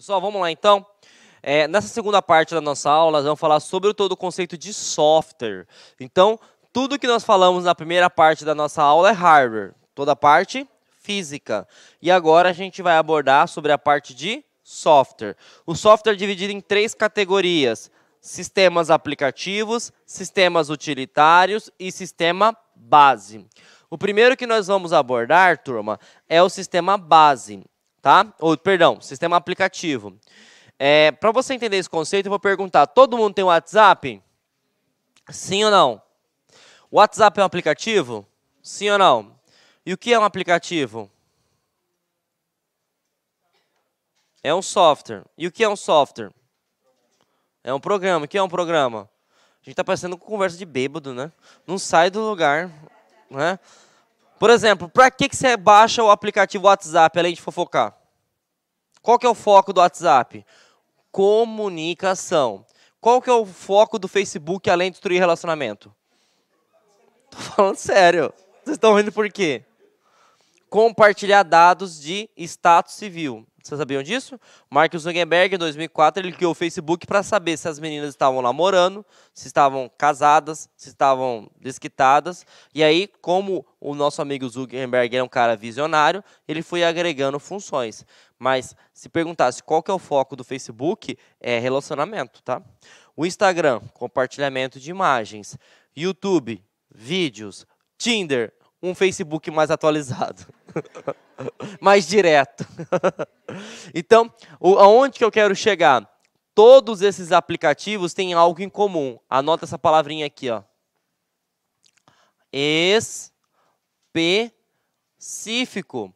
Pessoal, vamos lá então. É, nessa segunda parte da nossa aula, nós vamos falar sobre todo o conceito de software. Então, tudo que nós falamos na primeira parte da nossa aula é hardware, toda a parte física. E agora a gente vai abordar sobre a parte de software. O software é dividido em três categorias: sistemas aplicativos, sistemas utilitários e sistema base. O primeiro que nós vamos abordar, turma, é o sistema base tá? Ou, perdão, sistema aplicativo. É, Para você entender esse conceito, eu vou perguntar: todo mundo tem WhatsApp? Sim ou não? O WhatsApp é um aplicativo? Sim ou não? E o que é um aplicativo? É um software. E o que é um software? É um programa. O que é um programa? A gente tá parecendo conversa de bêbado, né? Não sai do lugar, né? Por exemplo, para que, que você baixa o aplicativo WhatsApp além de fofocar? Qual que é o foco do WhatsApp? Comunicação. Qual que é o foco do Facebook além de destruir relacionamento? Tô falando sério. Vocês estão rindo por quê? Compartilhar dados de status civil. Vocês sabiam disso? Mark Zuckerberg, em 2004, ele criou o Facebook para saber se as meninas estavam namorando, se estavam casadas, se estavam desquitadas. E aí, como o nosso amigo Zuckerberg é um cara visionário, ele foi agregando funções. Mas se perguntasse qual que é o foco do Facebook, é relacionamento, tá? O Instagram, compartilhamento de imagens. YouTube, vídeos. Tinder, um Facebook mais atualizado, mais direto. então, o, aonde que eu quero chegar? Todos esses aplicativos têm algo em comum. Anota essa palavrinha aqui, ó. Específico.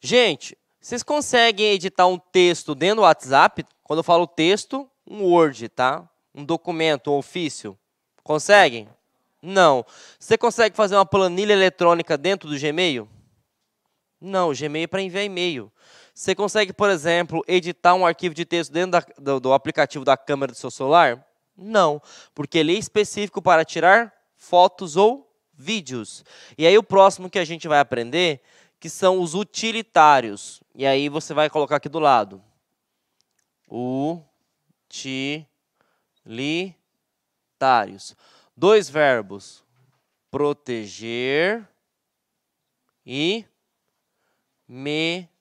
Gente, vocês conseguem editar um texto dentro do WhatsApp? Quando eu falo texto, um Word, tá? Um documento, um ofício. Conseguem? Não. Você consegue fazer uma planilha eletrônica dentro do Gmail? Não, o Gmail é para enviar e-mail. Você consegue, por exemplo, editar um arquivo de texto dentro da, do, do aplicativo da câmera do seu celular? Não, porque ele é específico para tirar fotos ou vídeos. E aí o próximo que a gente vai aprender, que são os utilitários. E aí você vai colocar aqui do lado. Utilitários. Dois verbos: proteger e melhorar.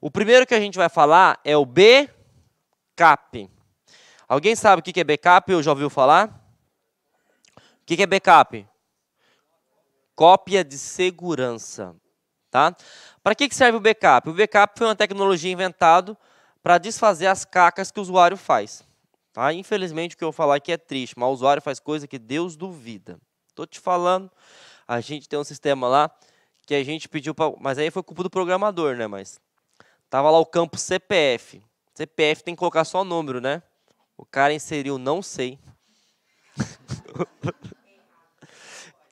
O primeiro que a gente vai falar é o backup. Alguém sabe o que é backup ou já ouviu falar? O que é backup? Cópia de segurança. Tá? Para que serve o backup? O backup foi uma tecnologia inventada para desfazer as cacas que o usuário faz. Tá? Infelizmente, o que eu vou falar aqui é triste, mal usuário faz coisa que Deus duvida. Estou te falando, a gente tem um sistema lá que a gente pediu para. Mas aí foi culpa do programador, né? Mas tava lá o campo CPF. CPF tem que colocar só o número, né? O cara inseriu não sei.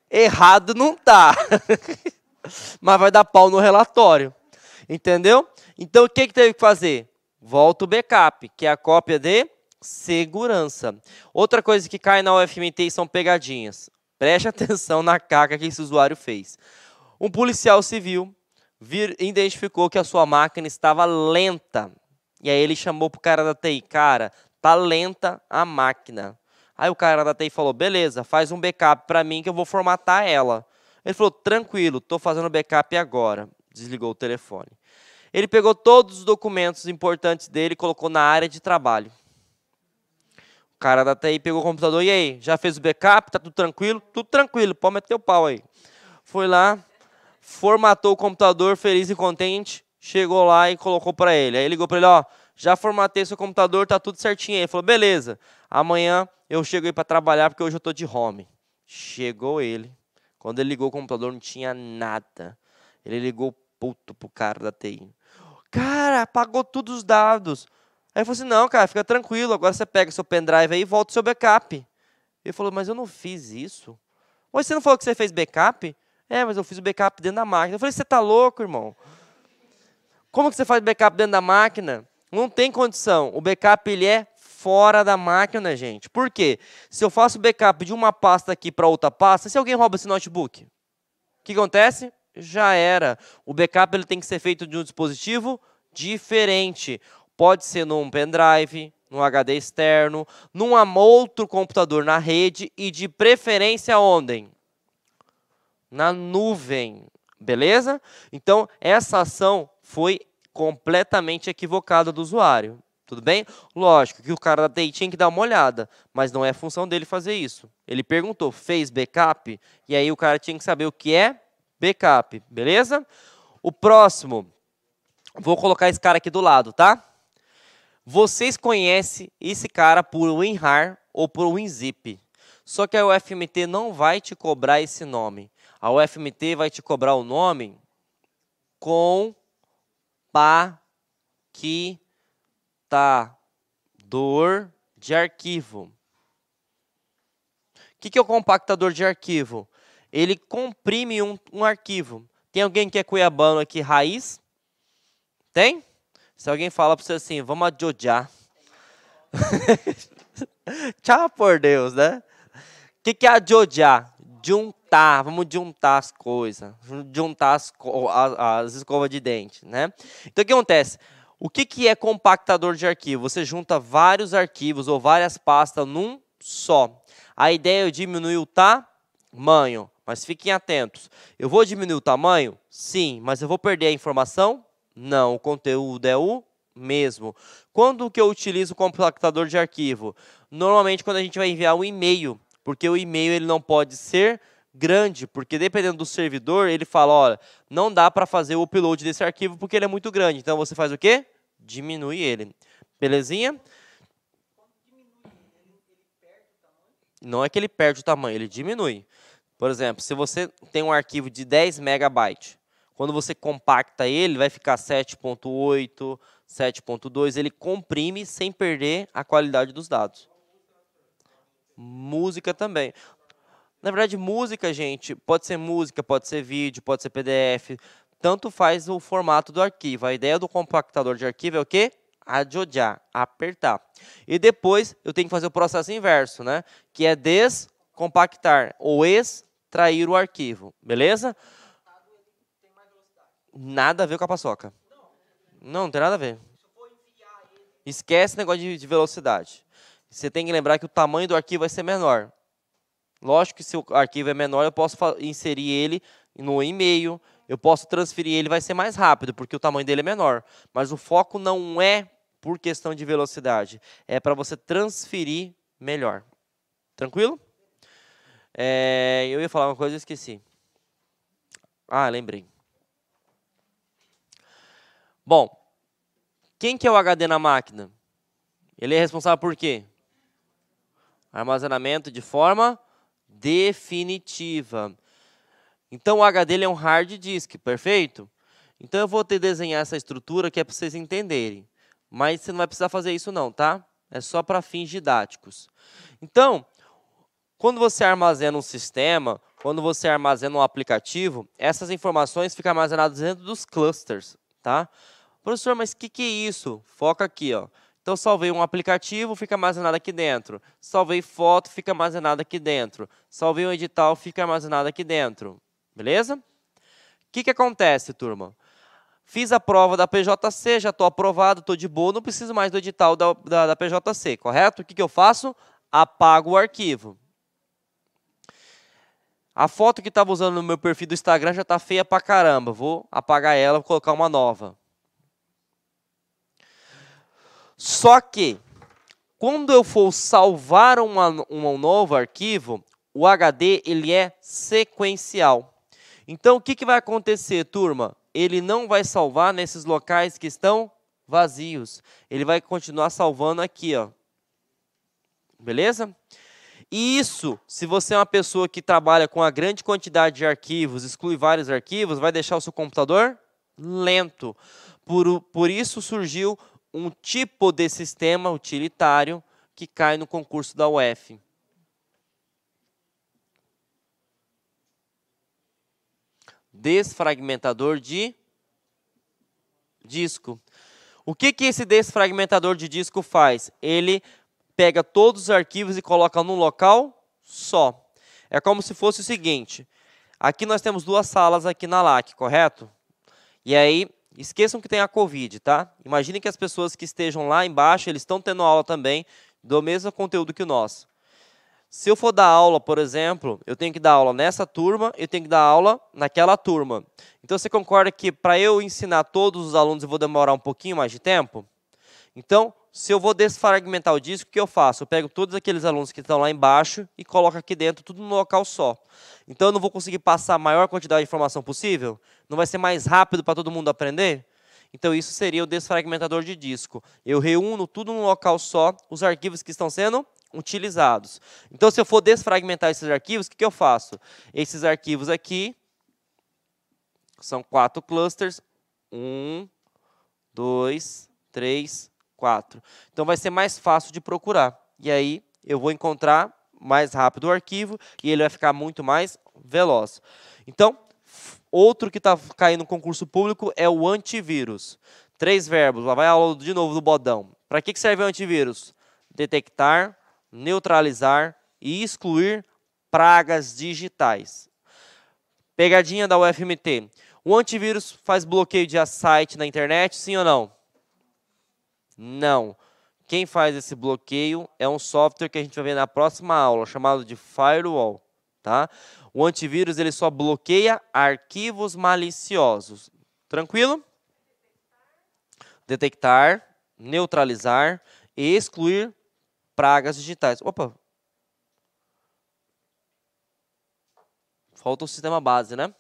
Errado não tá. Mas vai dar pau no relatório. Entendeu? Então o que, que teve que fazer? Volta o backup, que é a cópia de segurança. Outra coisa que cai na UFMT são pegadinhas. Preste atenção na caca que esse usuário fez. Um policial civil vir, identificou que a sua máquina estava lenta. E aí ele chamou pro cara da TI, cara, tá lenta a máquina. Aí o cara da TI falou, beleza, faz um backup para mim que eu vou formatar ela. Ele falou, tranquilo, estou fazendo backup agora. Desligou o telefone. Ele pegou todos os documentos importantes dele e colocou na área de trabalho cara da TI pegou o computador, e aí, já fez o backup, tá tudo tranquilo? Tudo tranquilo, pode meter o pau aí. Foi lá, formatou o computador, feliz e contente, chegou lá e colocou para ele. Aí ligou para ele, ó, já formatei seu computador, tá tudo certinho aí. Ele falou, beleza, amanhã eu chego aí para trabalhar porque hoje eu tô de home. Chegou ele, quando ele ligou o computador não tinha nada. Ele ligou puto pro cara da TI. Cara, apagou todos os dados. Aí eu falei assim, não, cara, fica tranquilo, agora você pega seu pendrive aí e volta o seu backup. Ele falou, mas eu não fiz isso. Você não falou que você fez backup? É, mas eu fiz o backup dentro da máquina. Eu falei, você tá louco, irmão? Como que você faz backup dentro da máquina? Não tem condição. O backup, ele é fora da máquina, gente. Por quê? Se eu faço backup de uma pasta aqui para outra pasta, se alguém rouba esse notebook, o que acontece? Já era. O backup ele tem que ser feito de um dispositivo diferente. Pode ser num pendrive, num HD externo, num outro computador na rede e de preferência onde? Na nuvem, beleza? Então, essa ação foi completamente equivocada do usuário, tudo bem? Lógico que o cara da TI tinha que dar uma olhada, mas não é função dele fazer isso. Ele perguntou, fez backup? E aí o cara tinha que saber o que é backup, beleza? O próximo, vou colocar esse cara aqui do lado, tá? Vocês conhecem esse cara por WinRAR ou por WinZip. Só que a UFMT não vai te cobrar esse nome. A UFMT vai te cobrar o nome com pa que tá dor de arquivo. O que, que é o compactador de arquivo? Ele comprime um, um arquivo. Tem alguém que é cuiabano aqui, raiz? Tem? Se alguém fala para você assim, vamos adjudiar. Tchau por Deus, né? O que, que é adjudiar? Juntar, vamos juntar as coisas, juntar as, as, as escovas de dente, né? Então o que acontece? O que, que é compactador de arquivo? Você junta vários arquivos ou várias pastas num só. A ideia é diminuir o tamanho, mas fiquem atentos. Eu vou diminuir o tamanho? Sim, mas eu vou perder a informação? Não, o conteúdo é o mesmo. Quando que eu utilizo o compactador de arquivo? Normalmente quando a gente vai enviar um e-mail, porque o e-mail ele não pode ser grande, porque dependendo do servidor, ele fala, olha, não dá para fazer o upload desse arquivo porque ele é muito grande. Então você faz o quê? Diminui ele. Belezinha? Não é que ele perde o tamanho, ele diminui. Por exemplo, se você tem um arquivo de 10 megabytes, quando você compacta ele, vai ficar 7.8, 7.2, ele comprime sem perder a qualidade dos dados. Música também. Na verdade, música, gente, pode ser música, pode ser vídeo, pode ser PDF, tanto faz o formato do arquivo. A ideia do compactador de arquivo é o quê? Adjojar, apertar. E depois eu tenho que fazer o processo inverso, né? Que é descompactar ou extrair o arquivo, beleza? Beleza? Nada a ver com a paçoca. Não, não tem nada a ver. Esquece o negócio de, de velocidade. Você tem que lembrar que o tamanho do arquivo vai ser menor. Lógico que se o arquivo é menor, eu posso inserir ele no e-mail, eu posso transferir ele, vai ser mais rápido, porque o tamanho dele é menor. Mas o foco não é por questão de velocidade, é para você transferir melhor. Tranquilo? É, eu ia falar uma coisa e esqueci. Ah, lembrei. Bom, quem que é o HD na máquina? Ele é responsável por quê? Armazenamento de forma definitiva. Então, o HD ele é um hard disk, perfeito? Então, eu vou ter desenhar essa estrutura que é para vocês entenderem. Mas você não vai precisar fazer isso não, tá? É só para fins didáticos. Então, quando você armazena um sistema, quando você armazena um aplicativo, essas informações ficam armazenadas dentro dos clusters, tá? Professor, mas o que, que é isso? Foca aqui, ó. Então, salvei um aplicativo, fica armazenado aqui dentro. Salvei foto, fica armazenado aqui dentro. Salvei um edital, fica armazenado aqui dentro. Beleza? O que, que acontece, turma? Fiz a prova da PJC, já estou aprovado, estou de boa, não preciso mais do edital da, da, da PJC, correto? O que, que eu faço? Apago o arquivo. A foto que estava usando no meu perfil do Instagram já está feia pra caramba. Vou apagar ela e colocar uma nova. Só que, quando eu for salvar uma, um novo arquivo, o HD ele é sequencial. Então, o que, que vai acontecer, turma? Ele não vai salvar nesses locais que estão vazios. Ele vai continuar salvando aqui, ó. Beleza? E isso, se você é uma pessoa que trabalha com a grande quantidade de arquivos, exclui vários arquivos, vai deixar o seu computador lento. Por, por isso surgiu um tipo de sistema utilitário que cai no concurso da UF. Desfragmentador de disco. O que, que esse desfragmentador de disco faz? Ele pega todos os arquivos e coloca num local só. É como se fosse o seguinte, aqui nós temos duas salas aqui na LAC, correto? E aí, esqueçam que tem a Covid, tá? Imaginem que as pessoas que estejam lá embaixo, eles estão tendo aula também do mesmo conteúdo que nós Se eu for dar aula, por exemplo, eu tenho que dar aula nessa turma, eu tenho que dar aula naquela turma. Então você concorda que para eu ensinar todos os alunos eu vou demorar um pouquinho mais de tempo? Então, se eu vou desfragmentar o disco, o que eu faço? Eu pego todos aqueles alunos que estão lá embaixo e coloco aqui dentro, tudo no local só. Então eu não vou conseguir passar a maior quantidade de informação possível? Não vai ser mais rápido para todo mundo aprender? Então isso seria o desfragmentador de disco. Eu reúno tudo no local só, os arquivos que estão sendo utilizados. Então se eu for desfragmentar esses arquivos, o que, que eu faço? Esses arquivos aqui são quatro clusters. Um, dois, três, 4. Então vai ser mais fácil de procurar. E aí eu vou encontrar mais rápido o arquivo e ele vai ficar muito mais veloz. Então, outro que está caindo no concurso público é o antivírus. Três verbos, lá vai a aula de novo do bodão. Para que, que serve o antivírus? Detectar, neutralizar e excluir pragas digitais. Pegadinha da UFMT. O antivírus faz bloqueio de site na internet, sim ou não? Não. Quem faz esse bloqueio é um software que a gente vai ver na próxima aula, chamado de firewall, tá? O antivírus ele só bloqueia arquivos maliciosos. Tranquilo? Detectar, neutralizar e excluir pragas digitais. Opa. Falta o sistema base, né?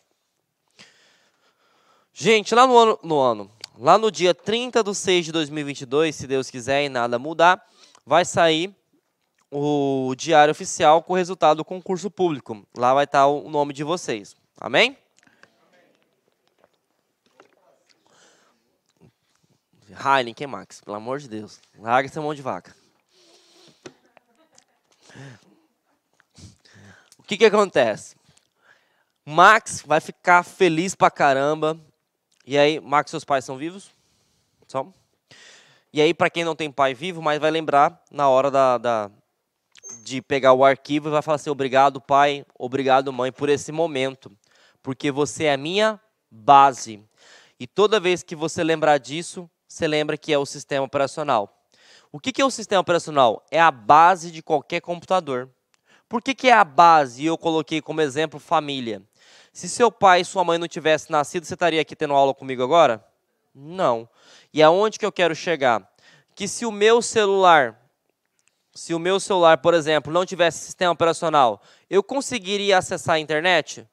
Gente, lá no ano, no ano lá no dia 30 de 6 de 2022, se Deus quiser e nada mudar, vai sair o diário oficial com o resultado do concurso público. Lá vai estar o nome de vocês. Amém? Heineken Max, pelo amor de Deus. Larga essa mão de vaca. O que que acontece? Max vai ficar feliz pra caramba e aí, Max, seus pais são vivos? São? E aí, para quem não tem pai vivo, mas vai lembrar na hora da, da, de pegar o arquivo vai falar assim: obrigado, pai, obrigado, mãe, por esse momento, porque você é a minha base. E toda vez que você lembrar disso, você lembra que é o sistema operacional. O que, que é o sistema operacional? É a base de qualquer computador. Por que, que é a base? E eu coloquei como exemplo família. Se seu pai e sua mãe não tivessem nascido, você estaria aqui tendo aula comigo agora? Não. E aonde que eu quero chegar? Que se o meu celular, se o meu celular, por exemplo, não tivesse sistema operacional, eu conseguiria acessar a internet?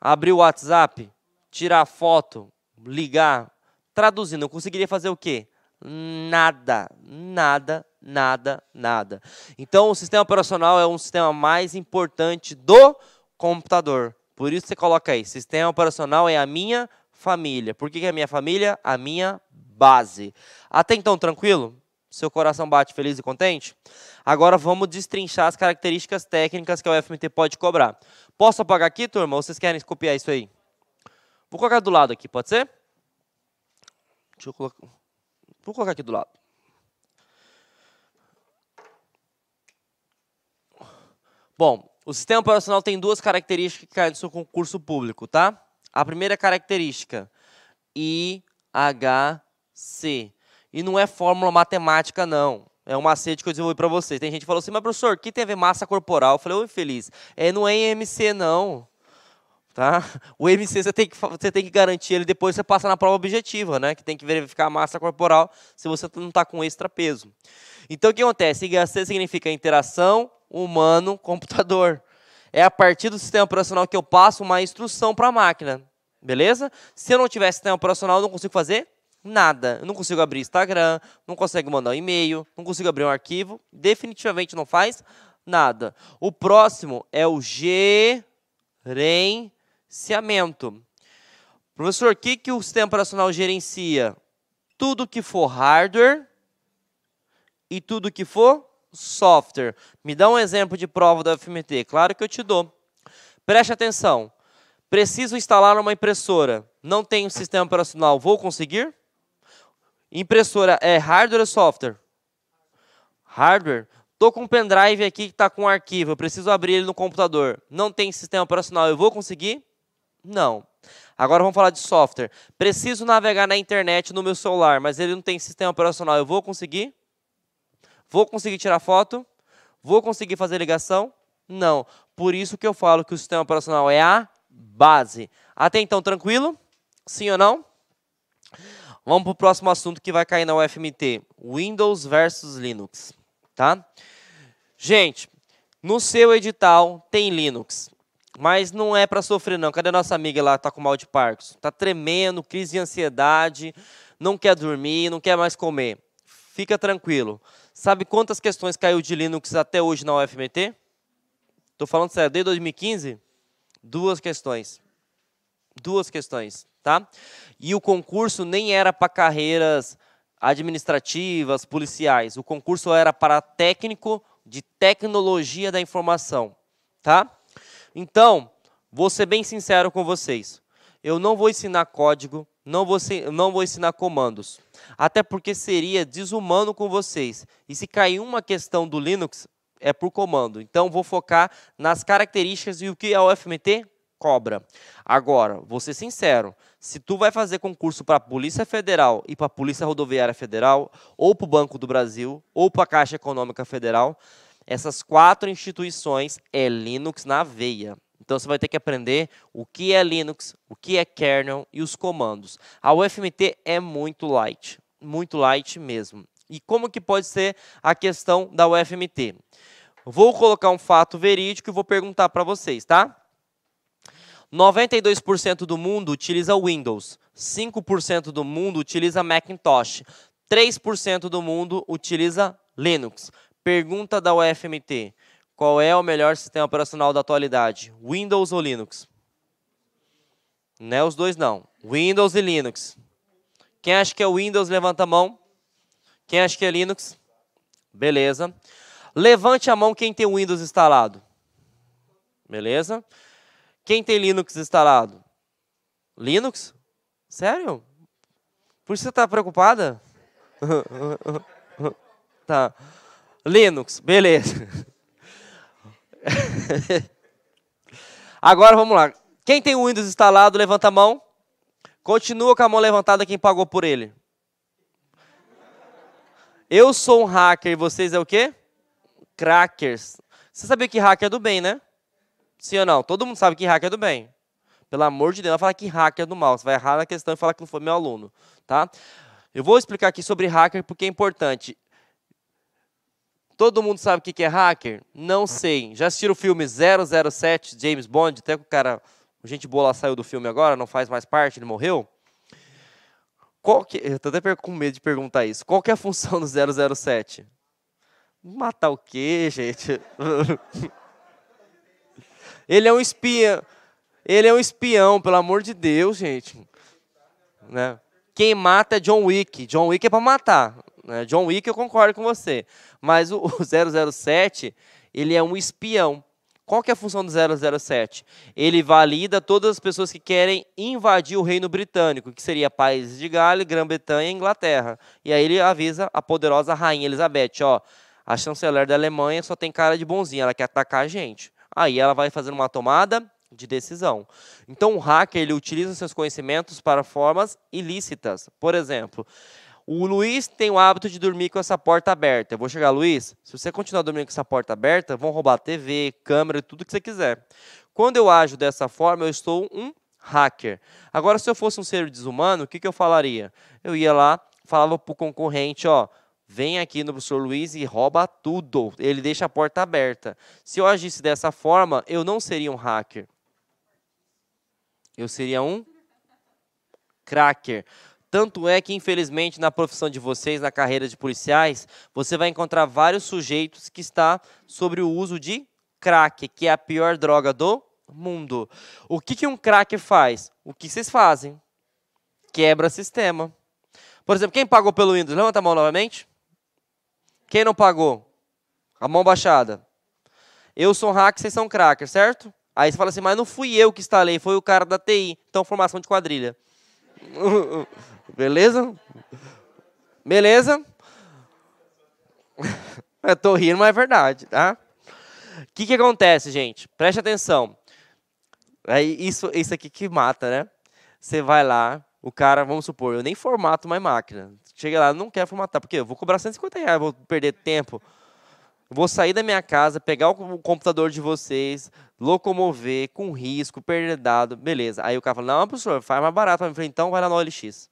Abrir o WhatsApp? Tirar foto? Ligar? Traduzindo, eu conseguiria fazer o quê? Nada, nada, nada, nada. Então, o sistema operacional é um sistema mais importante do computador. Por isso você coloca aí, sistema operacional é a minha família. Por que, que é a minha família? A minha base. Até então, tranquilo? Seu coração bate feliz e contente? Agora vamos destrinchar as características técnicas que a FMT pode cobrar. Posso apagar aqui, turma? Ou vocês querem copiar isso aí? Vou colocar do lado aqui, pode ser? Deixa eu colocar... Vou colocar aqui do lado. Bom, o sistema operacional tem duas características que caem no seu concurso público, tá? A primeira característica, IHC. E não é fórmula matemática, não. É um macete que eu desenvolvi para vocês. Tem gente que falou assim, mas professor, o que tem a ver massa corporal? Eu falei, ô infeliz, é, não é IMC, não. Tá? O MC você tem, que, você tem que garantir ele depois você passa na prova objetiva, né? Que tem que verificar a massa corporal se você não está com extra peso. Então o que acontece? IHC significa interação humano-computador. É a partir do sistema operacional que eu passo uma instrução para a máquina. Beleza? Se eu não tiver sistema operacional, eu não consigo fazer nada. Eu não consigo abrir Instagram, não consigo mandar um e-mail, não consigo abrir um arquivo. Definitivamente não faz nada. O próximo é o gerenciamento. Professor, o que, que o sistema operacional gerencia? Tudo que for hardware e tudo que for software. Me dá um exemplo de prova da FMT. Claro que eu te dou. Preste atenção. Preciso instalar uma impressora. Não tenho sistema operacional. Vou conseguir? Impressora é hardware ou software? Hardware. Estou com um pendrive aqui que está com um arquivo. Eu preciso abrir ele no computador. Não tem sistema operacional. Eu vou conseguir? Não. Agora vamos falar de software. Preciso navegar na internet no meu celular, mas ele não tem sistema operacional. Eu vou conseguir? Vou conseguir tirar foto? Vou conseguir fazer ligação? Não. Por isso que eu falo que o sistema operacional é a base. Até então, tranquilo? Sim ou não? Vamos para o próximo assunto que vai cair na UFMT. Windows versus Linux, tá? Gente, no seu edital tem Linux. Mas não é para sofrer, não. Cadê a nossa amiga lá tá com mal de Parkinson? Tá tremendo, crise de ansiedade, não quer dormir, não quer mais comer. Fica tranquilo. Sabe quantas questões caiu de Linux até hoje na UFMT? Estou falando sério, desde 2015? Duas questões. Duas questões, tá? E o concurso nem era para carreiras administrativas, policiais. O concurso era para técnico de tecnologia da informação, tá? Então, vou ser bem sincero com vocês. Eu não vou ensinar código, não vou, não vou ensinar comandos, até porque seria desumano com vocês. E se cair uma questão do Linux, é por comando. Então, vou focar nas características e o que a UFMT cobra. Agora, vou ser sincero, se tu vai fazer concurso para a Polícia Federal e para a Polícia Rodoviária Federal, ou para o Banco do Brasil, ou para a Caixa Econômica Federal, essas quatro instituições é Linux na veia. Então você vai ter que aprender o que é Linux, o que é kernel e os comandos. A UFMT é muito light, muito light mesmo. E como que pode ser a questão da UFMT? Vou colocar um fato verídico e vou perguntar para vocês, tá? 92% do mundo utiliza Windows, 5% do mundo utiliza Macintosh, 3% do mundo utiliza Linux. Pergunta da UFMT: qual é o melhor sistema operacional da atualidade? Windows ou Linux? Não é os dois, não. Windows e Linux. Quem acha que é Windows, levanta a mão. Quem acha que é Linux? Beleza. Levante a mão quem tem Windows instalado. Beleza? Quem tem Linux instalado? Linux? Sério? Por isso você está preocupada? tá. Linux, beleza. Agora vamos lá. Quem tem o Windows instalado, levanta a mão. Continua com a mão levantada quem pagou por ele. Eu sou um hacker e vocês é o quê? Crackers. Você sabia que hacker é do bem, né? Sim ou não? Todo mundo sabe que hacker é do bem. Pelo amor de Deus, não fala que hacker é do mal. Você vai errar na questão e falar que não foi meu aluno, tá? Eu vou explicar aqui sobre hacker porque é importante. Todo mundo sabe o que é hacker? Não sei. Já assistiram o filme 007, James Bond? Até que o cara, gente boa lá, saiu do filme agora, não faz mais parte, ele morreu. Qual que, eu estou até com medo de perguntar isso. Qual que é a função do 007? Matar o quê, gente? ele é um espião. Ele é um espião, pelo amor de Deus, gente. Né? Quem mata é John Wick. John Wick é para matar. Né? John Wick, eu concordo com você. Mas o, o 007, ele é um espião. Qual que é a função do 007? Ele valida todas as pessoas que querem invadir o reino britânico, que seria países de Gales, Grã-Bretanha e Inglaterra. E aí ele avisa a poderosa rainha Elizabeth, ó, a chanceler da Alemanha só tem cara de bonzinha, ela quer atacar a gente. Aí ela vai fazendo uma tomada de decisão. Então o hacker ele utiliza seus conhecimentos para formas ilícitas. Por exemplo, o Luiz tem o hábito de dormir com essa porta aberta. Eu vou chegar, Luiz, se você continuar dormindo com essa porta aberta, vão roubar a TV, câmera, tudo que você quiser. Quando eu ajo dessa forma, eu estou um hacker. Agora, se eu fosse um ser desumano, o que, que eu falaria? Eu ia lá, falava pro concorrente, ó, vem aqui no professor Luiz e rouba tudo. Ele deixa a porta aberta. Se eu agisse dessa forma, eu não seria um hacker. Eu seria um cracker. Tanto é que, infelizmente, na profissão de vocês, na carreira de policiais, você vai encontrar vários sujeitos que está sobre o uso de crack, que é a pior droga do mundo. O que, que um crack faz? O que vocês fazem? Quebra sistema. Por exemplo, quem pagou pelo Windows? Levanta a mão novamente. Quem não pagou? A mão baixada. Eu sou hacker, vocês são crackers, certo? Aí você fala assim, mas não fui eu que instalei, foi o cara da TI. Então, formação de quadrilha. Beleza? Beleza? Eu tô rindo, mas é verdade, tá? O que, que acontece, gente? Preste atenção. É isso, isso aqui que mata, né? Você vai lá, o cara, vamos supor, eu nem formato mais máquina. Chega lá, não quer formatar, porque eu vou cobrar 150 reais, vou perder tempo vou sair da minha casa, pegar o computador de vocês, locomover, com risco, perder dado, beleza. Aí o cara fala, não, professor, faz mais barato. Eu falei, então vai lá no OLX.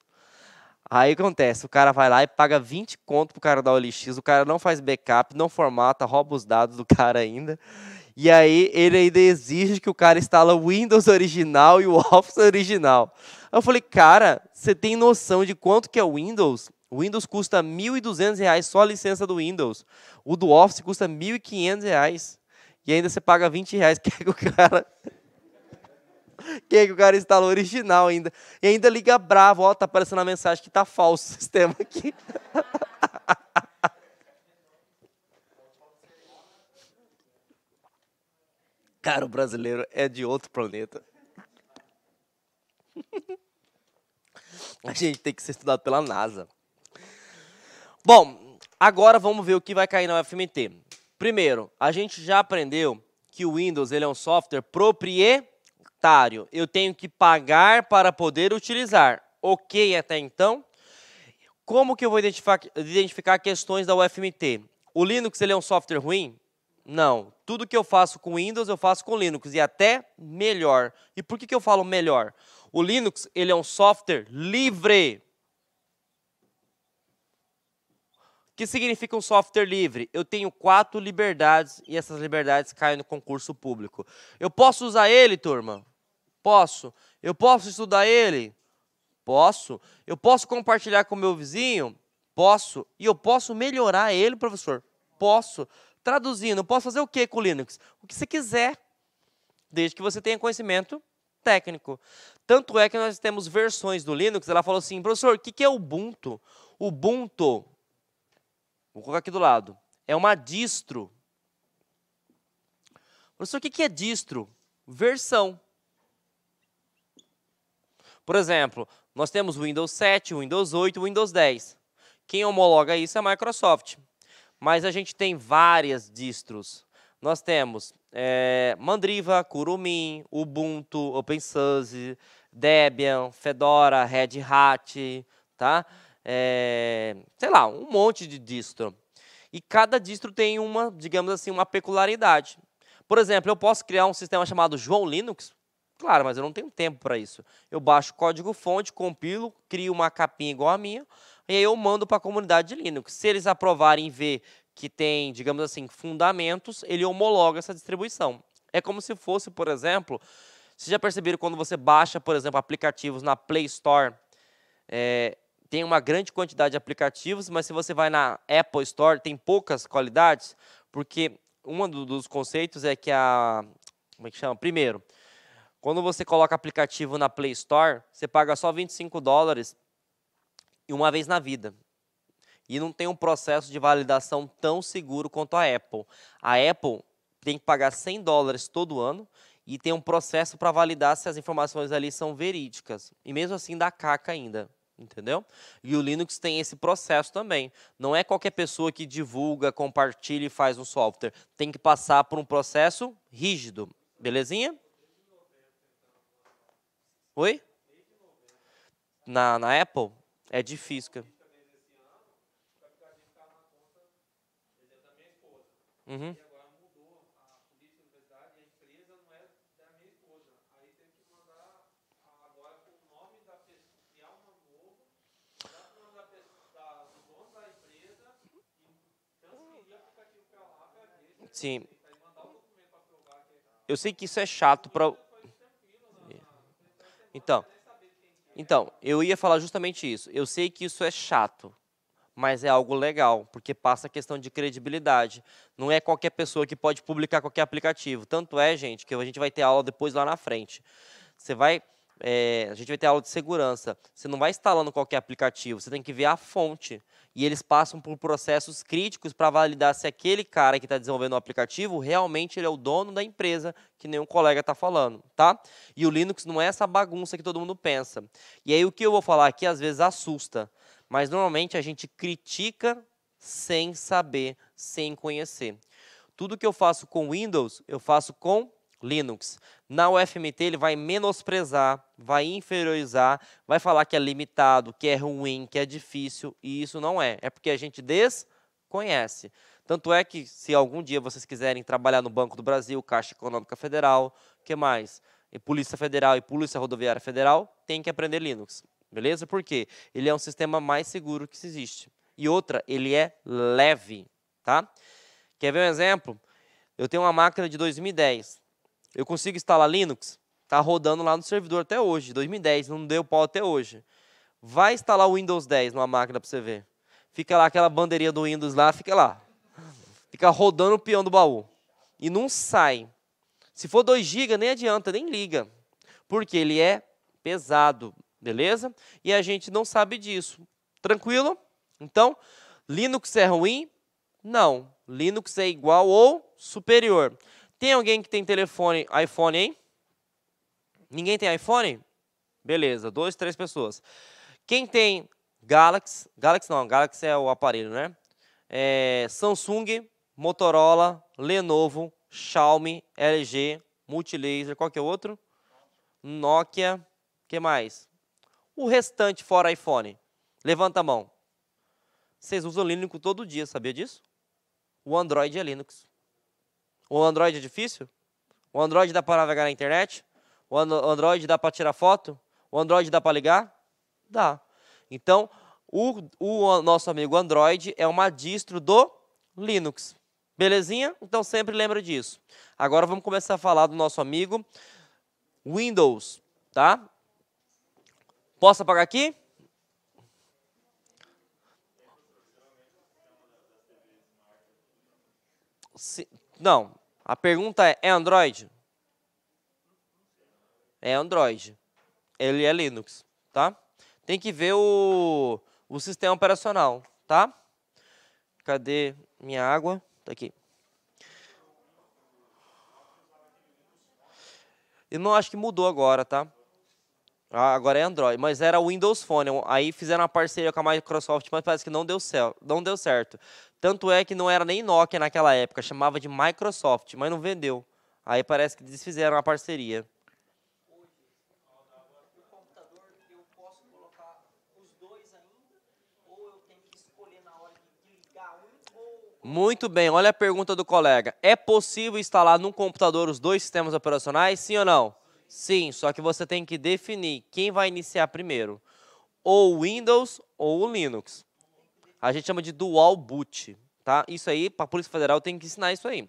Aí acontece, o cara vai lá e paga 20 conto pro cara da OLX, o cara não faz backup, não formata, rouba os dados do cara ainda. E aí ele ainda exige que o cara instala o Windows original e o Office original. eu falei, cara, você tem noção de quanto que é o Windows? O Windows custa R$ 1.200 só a licença do Windows. O do Office custa R$ 1.500. E ainda você paga 20 reais. Quer que o cara. Quer que o cara instalou original ainda. E ainda liga bravo. Ó, tá aparecendo a mensagem que tá falso o sistema aqui. cara, o brasileiro é de outro planeta. A gente tem que ser estudado pela NASA. Bom, agora vamos ver o que vai cair na UFMT. Primeiro, a gente já aprendeu que o Windows ele é um software proprietário. Eu tenho que pagar para poder utilizar. Ok até então? Como que eu vou identificar, identificar questões da UFMT? O Linux ele é um software ruim? Não. Tudo que eu faço com Windows, eu faço com Linux e até melhor. E por que, que eu falo melhor? O Linux ele é um software livre. que significa um software livre? Eu tenho quatro liberdades e essas liberdades caem no concurso público. Eu posso usar ele, turma? Posso. Eu posso estudar ele? Posso. Eu posso compartilhar com meu vizinho? Posso. E eu posso melhorar ele, professor? Posso. Traduzindo, posso fazer o que com o Linux? O que você quiser, desde que você tenha conhecimento técnico. Tanto é que nós temos versões do Linux, ela falou assim, professor, o que é Ubuntu? Ubuntu Vou colocar aqui do lado. É uma distro. Professor, o que é distro? Versão. Por exemplo, nós temos Windows 7, Windows 8, Windows 10. Quem homologa isso é a Microsoft. Mas a gente tem várias distros. Nós temos é, Mandriva, Kurumin, Ubuntu, OpenSUSE, Debian, Fedora, Red Hat, tá? é, sei lá, um monte de distro. E cada distro tem uma, digamos assim, uma peculiaridade. Por exemplo, eu posso criar um sistema chamado João Linux, Claro, mas eu não tenho tempo para isso. Eu baixo código-fonte, compilo, crio uma capinha igual a minha, e aí eu mando para a comunidade de Linux. Se eles aprovarem e ver que tem, digamos assim, fundamentos, ele homologa essa distribuição. É como se fosse, por exemplo, vocês já perceberam quando você baixa, por exemplo, aplicativos na Play Store, é, tem uma grande quantidade de aplicativos, mas se você vai na Apple Store, tem poucas qualidades, porque um dos conceitos é que a. Como é que chama? Primeiro, quando você coloca aplicativo na Play Store, você paga só 25 dólares e uma vez na vida. E não tem um processo de validação tão seguro quanto a Apple. A Apple tem que pagar 100 dólares todo ano e tem um processo para validar se as informações ali são verídicas. E mesmo assim dá caca ainda entendeu? E o Linux tem esse processo também. Não é qualquer pessoa que divulga, compartilha e faz um software. Tem que passar por um processo rígido, belezinha? Oi? Na, na Apple? É difícil. Cara. Uhum. Sim. Eu sei que isso é chato para. Então, então, eu ia falar justamente isso. Eu sei que isso é chato, mas é algo legal, porque passa a questão de credibilidade. Não é qualquer pessoa que pode publicar qualquer aplicativo. Tanto é, gente, que a gente vai ter aula depois lá na frente. Você vai é, a gente vai ter aula de segurança. Você não vai instalando qualquer aplicativo, você tem que ver a fonte. E eles passam por processos críticos para validar se aquele cara que está desenvolvendo o aplicativo realmente ele é o dono da empresa, que nenhum colega está falando, tá? E o Linux não é essa bagunça que todo mundo pensa. E aí o que eu vou falar aqui às vezes assusta, mas normalmente a gente critica sem saber, sem conhecer. Tudo que eu faço com Windows, eu faço com Linux. Na UFMT ele vai menosprezar, vai inferiorizar, vai falar que é limitado, que é ruim, que é difícil, e isso não é. É porque a gente desconhece. Tanto é que se algum dia vocês quiserem trabalhar no Banco do Brasil, Caixa Econômica Federal, que mais? E Polícia Federal e Polícia Rodoviária Federal, tem que aprender Linux. Beleza? Porque ele é um sistema mais seguro que existe. E outra, ele é leve, tá? Quer ver um exemplo? Eu tenho uma máquina de 2010. Eu consigo instalar Linux? Está rodando lá no servidor até hoje, 2010, não deu pau até hoje. Vai instalar o Windows 10 numa máquina para você ver. Fica lá aquela bandeirinha do Windows lá, fica lá. Fica rodando o peão do baú. E não sai. Se for 2 GB, nem adianta, nem liga. Porque ele é pesado, beleza? E a gente não sabe disso. Tranquilo? Então, Linux é ruim? Não. Linux é igual ou superior. Tem alguém que tem telefone, iPhone, hein? Ninguém tem iPhone? Beleza, dois, três pessoas. Quem tem Galaxy, Galaxy não, Galaxy é o aparelho, né? É, Samsung, Motorola, Lenovo, Xiaomi, LG, Multilaser, qual que é o outro? Nokia, que mais? O restante fora iPhone. Levanta a mão. Vocês usam Linux todo dia, sabia disso? O Android é Linux. O Android é difícil? O Android dá para navegar na internet? O Android dá para tirar foto? O Android dá para ligar? Dá. Então, o, o, nosso amigo Android é uma distro do Linux. Belezinha? Então sempre lembra disso. Agora vamos começar a falar do nosso amigo Windows, tá? Posso apagar aqui? Se, não, a pergunta é: é Android? É Android. Ele é Linux, tá? Tem que ver o, o sistema operacional, tá? Cadê minha água? Tá aqui. Eu não acho que mudou agora, tá? Ah, agora é Android, mas era o Windows Phone. Aí fizeram uma parceria com a Microsoft, mas parece que não deu, não deu certo. Tanto é que não era nem Nokia naquela época, chamava de Microsoft, mas não vendeu. Aí parece que desfizeram a parceria. Muito bem, olha a pergunta do colega. É possível instalar num computador os dois sistemas operacionais, sim ou não? Sim, só que você tem que definir quem vai iniciar primeiro, ou o Windows ou o Linux. A gente chama de dual boot, tá? Isso aí, para a Polícia Federal tem que ensinar isso aí.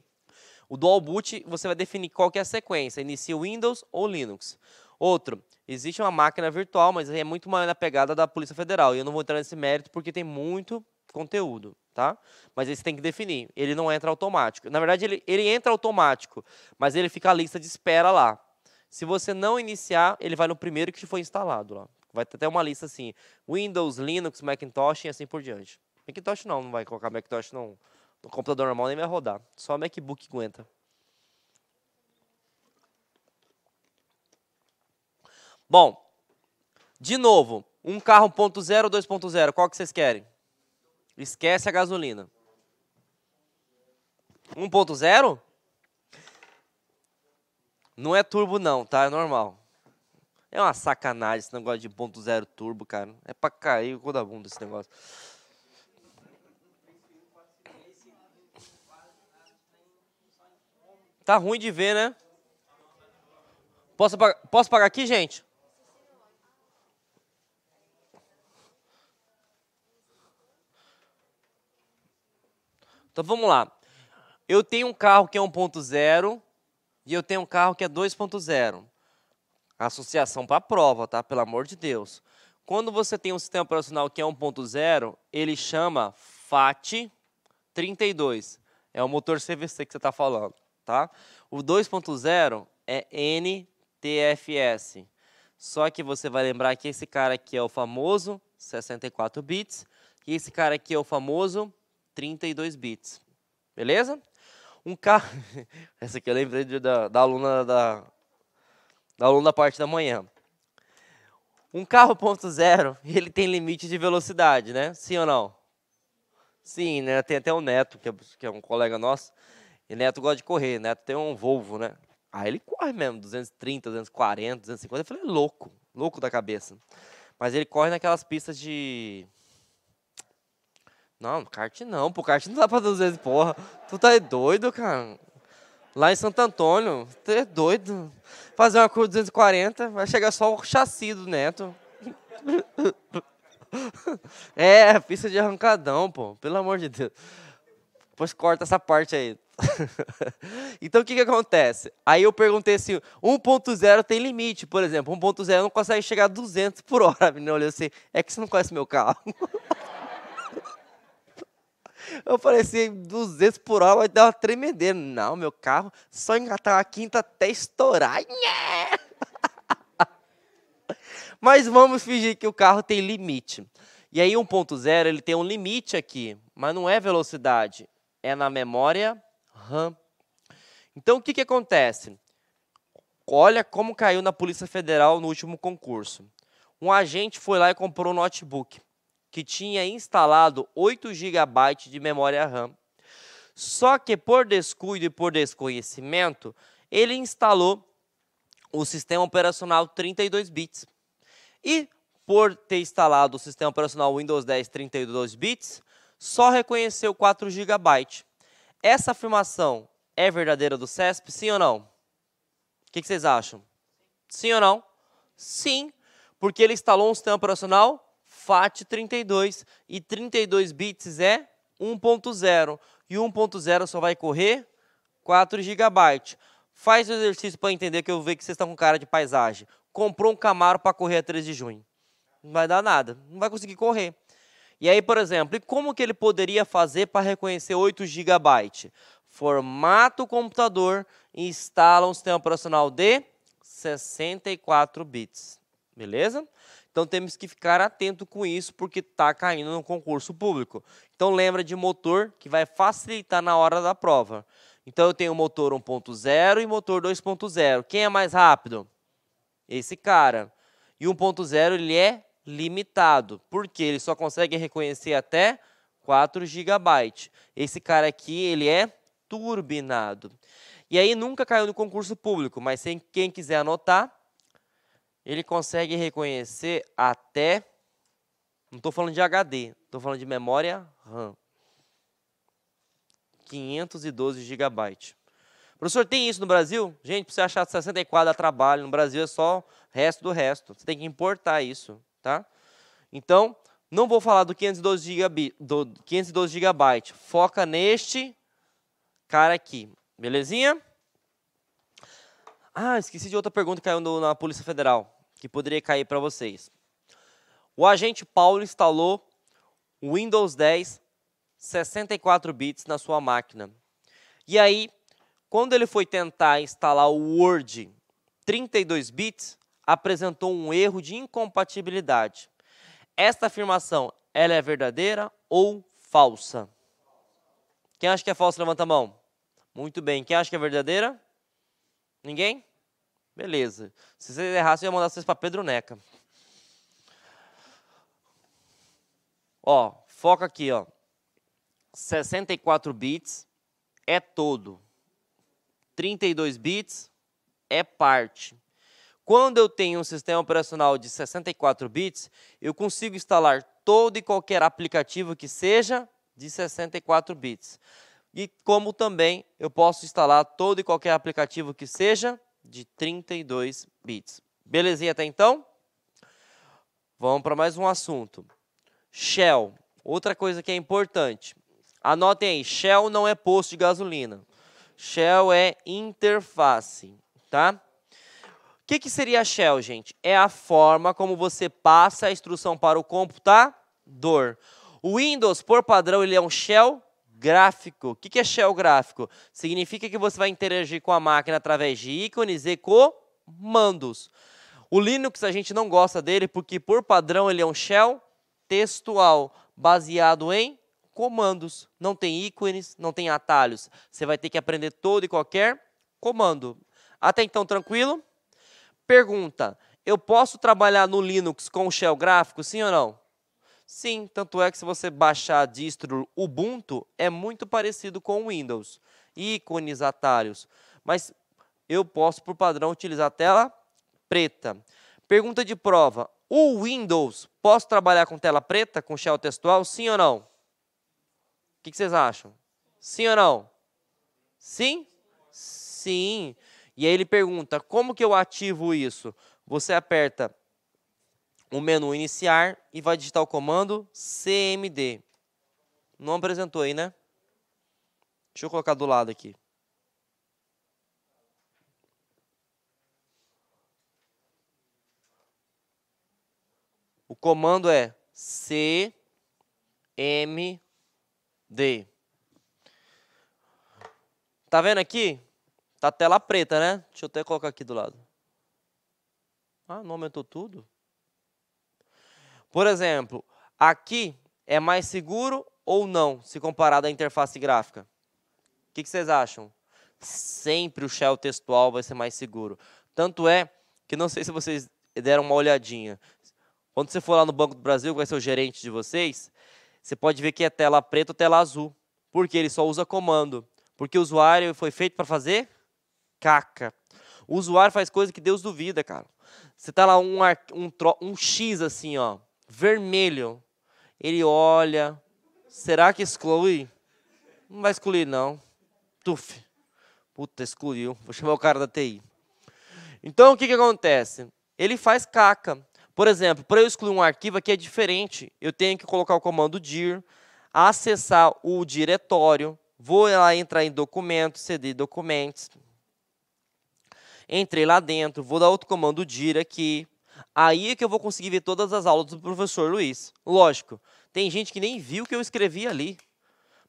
O dual boot, você vai definir qual que é a sequência, inicia o Windows ou Linux. Outro, existe uma máquina virtual, mas é muito mais na pegada da Polícia Federal, e eu não vou entrar nesse mérito porque tem muito conteúdo, tá? Mas esse tem que definir, ele não entra automático. Na verdade, ele, ele entra automático, mas ele fica a lista de espera lá. Se você não iniciar, ele vai no primeiro que foi instalado lá. Vai ter até uma lista assim: Windows, Linux, Macintosh e assim por diante. Macintosh não, não vai colocar Macintosh no, no computador normal, nem vai rodar. Só MacBook aguenta. Bom, de novo, um carro 1.0 ou 2.0, qual que vocês querem? Esquece a gasolina. 1.0? Não é turbo não, tá? É normal. É uma sacanagem esse negócio de ponto zero turbo, cara. É pra cair o cu da bunda esse negócio. Tá ruim de ver, né? Posso, posso pagar aqui, gente? Então vamos lá. Eu tenho um carro que é 1.0 e eu tenho um carro que é 2.0. Associação para prova, tá? Pelo amor de Deus. Quando você tem um sistema operacional que é 1.0, ele chama FAT 32. É o motor CVC que você está falando, tá? O 2.0 é NTFS. Só que você vai lembrar que esse cara aqui é o famoso 64 bits e esse cara aqui é o famoso 32 bits. Beleza? Um carro. Essa aqui eu lembrei da, da aluna da, da aluna da parte da manhã. Um carro ponto zero, ele tem limite de velocidade, né? Sim ou não? Sim, né? Tem até o Neto, que é, que é, um colega nosso. E Neto gosta de correr, Neto tem um Volvo, né? Aí ele corre mesmo, 230, 240, 250. Eu falei, é louco, louco da cabeça. Mas ele corre naquelas pistas de não, kart não, pô, kart não dá pra 200, porra. Tu tá doido, cara. Lá em Santo Antônio, tu é doido. Fazer uma curva 240, vai chegar só o chassi do Neto. é, pista de arrancadão, pô, pelo amor de Deus. Depois corta essa parte aí. então o que, que acontece? Aí eu perguntei assim: 1.0 tem limite, por exemplo, 1.0 não consegue chegar a 200 por hora. A menina olhou assim: é que você não conhece meu carro. Eu falei assim, 200 por hora vai dar uma Não, meu carro só engatar a quinta até estourar. Mas vamos fingir que o carro tem limite. E aí 1.0 ele tem um limite aqui, mas não é velocidade, é na memória RAM. Então o que, que acontece? Olha como caiu na Polícia Federal no último concurso. Um agente foi lá e comprou um notebook que tinha instalado 8 GB de memória RAM. Só que por descuido e por desconhecimento, ele instalou o sistema operacional 32 bits. E por ter instalado o sistema operacional Windows 10 32 bits, só reconheceu 4 GB. Essa afirmação é verdadeira do CESP, sim ou não? O que, que vocês acham? Sim ou não? Sim, porque ele instalou um sistema operacional FAT32 e 32 bits é 1.0 e 1.0 só vai correr 4 GB. Faz o exercício para entender que eu vejo que vocês estão com cara de paisagem. Comprou um Camaro para correr a 3 de junho. Não vai dar nada, não vai conseguir correr. E aí, por exemplo, e como que ele poderia fazer para reconhecer 8 GB? Formata o computador e instala um sistema operacional de 64 bits. Beleza? Então temos que ficar atento com isso porque está caindo no concurso público. Então lembra de motor que vai facilitar na hora da prova. Então eu tenho motor 1.0 e motor 2.0. Quem é mais rápido? Esse cara. E 1.0 ele é limitado, porque ele só consegue reconhecer até 4 GB. Esse cara aqui, ele é turbinado. E aí nunca caiu no concurso público, mas quem quiser anotar, ele consegue reconhecer até, não estou falando de HD, estou falando de memória RAM, 512 GB. Professor, tem isso no Brasil? Gente, para você achar 64 a trabalho, no Brasil é só resto do resto. Você tem que importar isso, tá? Então, não vou falar do 512 GB, do 512 GB. Foca neste cara aqui, belezinha? Ah, esqueci de outra pergunta que caiu no, na Polícia Federal que poderia cair para vocês. O agente Paulo instalou o Windows 10 64 bits na sua máquina. E aí, quando ele foi tentar instalar o Word 32 bits, apresentou um erro de incompatibilidade. Esta afirmação, ela é verdadeira ou falsa? Quem acha que é falsa, levanta a mão. Muito bem. Quem acha que é verdadeira? Ninguém? Beleza. Se vocês errassem, eu ia mandar vocês para Pedro Neca. Ó, foca aqui, ó. 64 bits é todo. 32 bits é parte. Quando eu tenho um sistema operacional de 64 bits, eu consigo instalar todo e qualquer aplicativo que seja de 64 bits. E como também eu posso instalar todo e qualquer aplicativo que seja de 32 bits. Belezinha até então? Vamos para mais um assunto. Shell. Outra coisa que é importante. Anotem aí, Shell não é posto de gasolina. Shell é interface, tá? O que, que seria Shell, gente? É a forma como você passa a instrução para o computador. O Windows, por padrão, ele é um Shell gráfico. O que é shell gráfico? Significa que você vai interagir com a máquina através de ícones e comandos. O Linux a gente não gosta dele porque, por padrão, ele é um shell textual, baseado em comandos. Não tem ícones, não tem atalhos. Você vai ter que aprender todo e qualquer comando. Até então, tranquilo? Pergunta: eu posso trabalhar no Linux com shell gráfico, sim ou não? Sim, tanto é que se você baixar a distro Ubuntu, é muito parecido com o Windows. Ícones atalhos. Mas eu posso, por padrão, utilizar a tela preta. Pergunta de prova. O Windows, posso trabalhar com tela preta, com shell textual, sim ou não? O que, que vocês acham? Sim ou não? Sim? Sim. E aí ele pergunta, como que eu ativo isso? Você aperta o menu iniciar e vai digitar o comando cmd. Não apresentou aí, né? Deixa eu colocar do lado aqui. O comando é cmd. Tá vendo aqui? Tá tela preta, né? Deixa eu até colocar aqui do lado. Ah, não aumentou tudo? Por exemplo, aqui é mais seguro ou não se comparado à interface gráfica? O que, vocês acham? Sempre o shell textual vai ser mais seguro. Tanto é que não sei se vocês deram uma olhadinha. Quando você for lá no Banco do Brasil, que vai ser o gerente de vocês, você pode ver que é tela preta ou tela azul. Porque ele só usa comando. Porque o usuário foi feito para fazer caca. O usuário faz coisa que Deus duvida, cara. Você tá lá um, um, um X assim, ó vermelho. Ele olha, será que exclui? Não vai excluir, não. Tuf. Puta, excluiu. Vou chamar o cara da TI. Então, o que, que acontece? Ele faz caca. Por exemplo, para eu excluir um arquivo aqui é diferente. Eu tenho que colocar o comando dir, acessar o diretório, vou lá entrar em documentos cd documentos. Entrei lá dentro, vou dar outro comando dir aqui, Aí é que eu vou conseguir ver todas as aulas do professor Luiz. Lógico, tem gente que nem viu o que eu escrevi ali.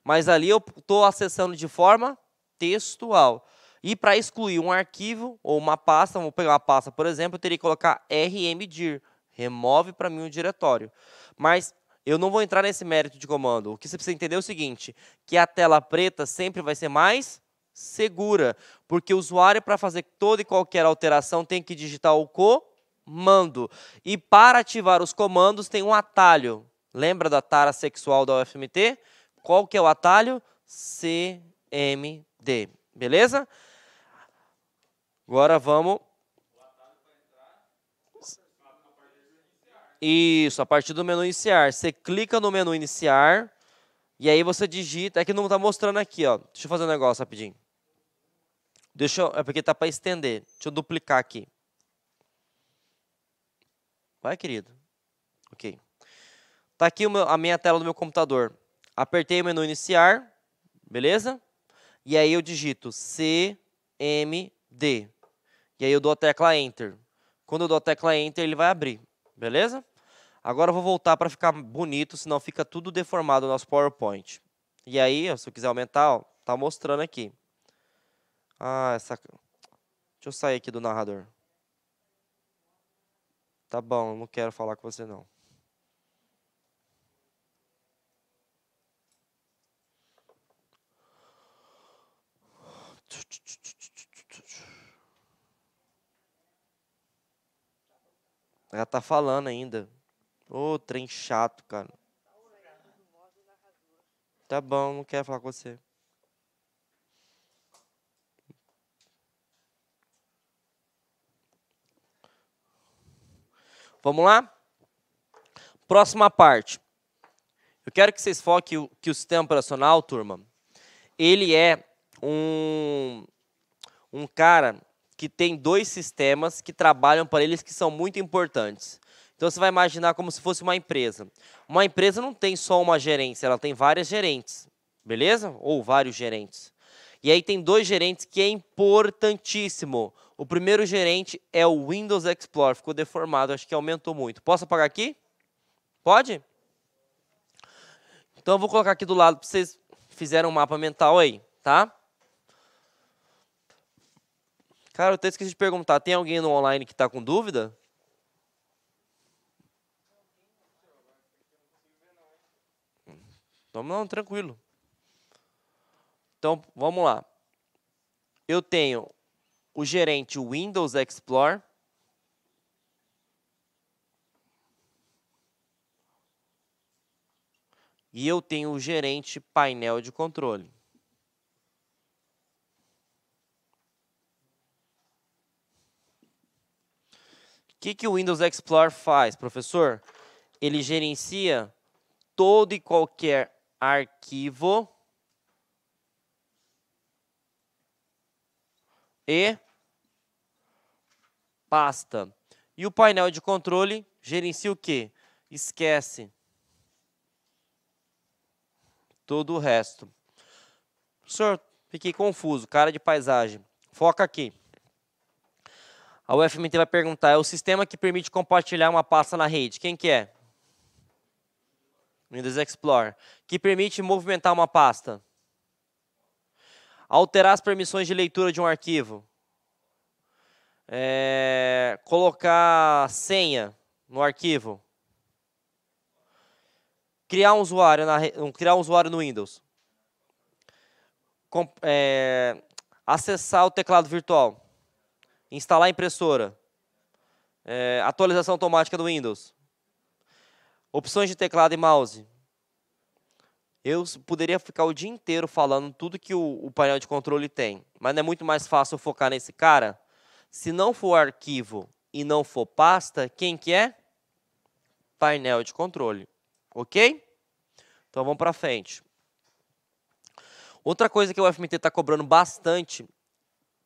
Mas ali eu estou acessando de forma textual. E para excluir um arquivo ou uma pasta, vou pegar uma pasta, por exemplo, eu teria que colocar rmdir, remove para mim o diretório. Mas eu não vou entrar nesse mérito de comando. O que você precisa entender é o seguinte, que a tela preta sempre vai ser mais segura, porque o usuário, para fazer toda e qualquer alteração, tem que digitar o co mando. E para ativar os comandos tem um atalho. Lembra da tara sexual da UFMT? Qual que é o atalho? CMD. Beleza? Agora vamos... Isso, a partir do menu iniciar. Você clica no menu iniciar e aí você digita. É que não está mostrando aqui, ó. Deixa eu fazer um negócio rapidinho. Deixa eu, é porque está para estender. Deixa eu duplicar aqui. Vai, querido. Ok. Tá aqui meu, a minha tela do meu computador. Apertei o menu iniciar, beleza? E aí eu digito CMD. E aí eu dou a tecla Enter. Quando eu dou a tecla Enter, ele vai abrir, beleza? Agora eu vou voltar para ficar bonito, senão fica tudo deformado o nosso PowerPoint. E aí, ó, se eu quiser aumentar, ó, tá mostrando aqui. Ah, essa... Deixa eu sair aqui do narrador. Tá bom, não quero falar com você não. Ela tá falando ainda. Ô, oh, trem chato, cara. Tá bom, não quero falar com você. Vamos lá? Próxima parte. Eu quero que vocês foquem que o sistema operacional, turma, ele é um, um cara que tem dois sistemas que trabalham para eles que são muito importantes. Então você vai imaginar como se fosse uma empresa. Uma empresa não tem só uma gerência, ela tem várias gerentes, beleza? Ou vários gerentes. E aí tem dois gerentes que é importantíssimo. O primeiro gerente é o Windows Explorer, ficou deformado, acho que aumentou muito. Posso apagar aqui? Pode? Então eu vou colocar aqui do lado para vocês fizerem um mapa mental aí, tá? Cara, eu até esqueci de perguntar, tem alguém no online que está com dúvida? Vamos lá, tranquilo. Então, vamos lá. Eu tenho o gerente Windows Explorer. E eu tenho o gerente painel de controle. O que, que o Windows Explorer faz, professor? Ele gerencia todo e qualquer arquivo e pasta. E o painel de controle gerencia o quê? Esquece todo o resto. Senhor, fiquei confuso, cara de paisagem. Foca aqui. A UFMT vai perguntar, é o sistema que permite compartilhar uma pasta na rede. Quem que é? Windows Explorer. Que permite movimentar uma pasta. Alterar as permissões de leitura de um arquivo é, colocar senha no arquivo, criar um usuário, na, criar um usuário no Windows, Com, é, acessar o teclado virtual, instalar a impressora, é, atualização automática do Windows, opções de teclado e mouse. Eu poderia ficar o dia inteiro falando tudo que o, o painel de controle tem, mas não é muito mais fácil focar nesse cara? Se não for arquivo e não for pasta, quem que é? Painel de controle, ok? Então vamos para frente. Outra coisa que o FMT está cobrando bastante,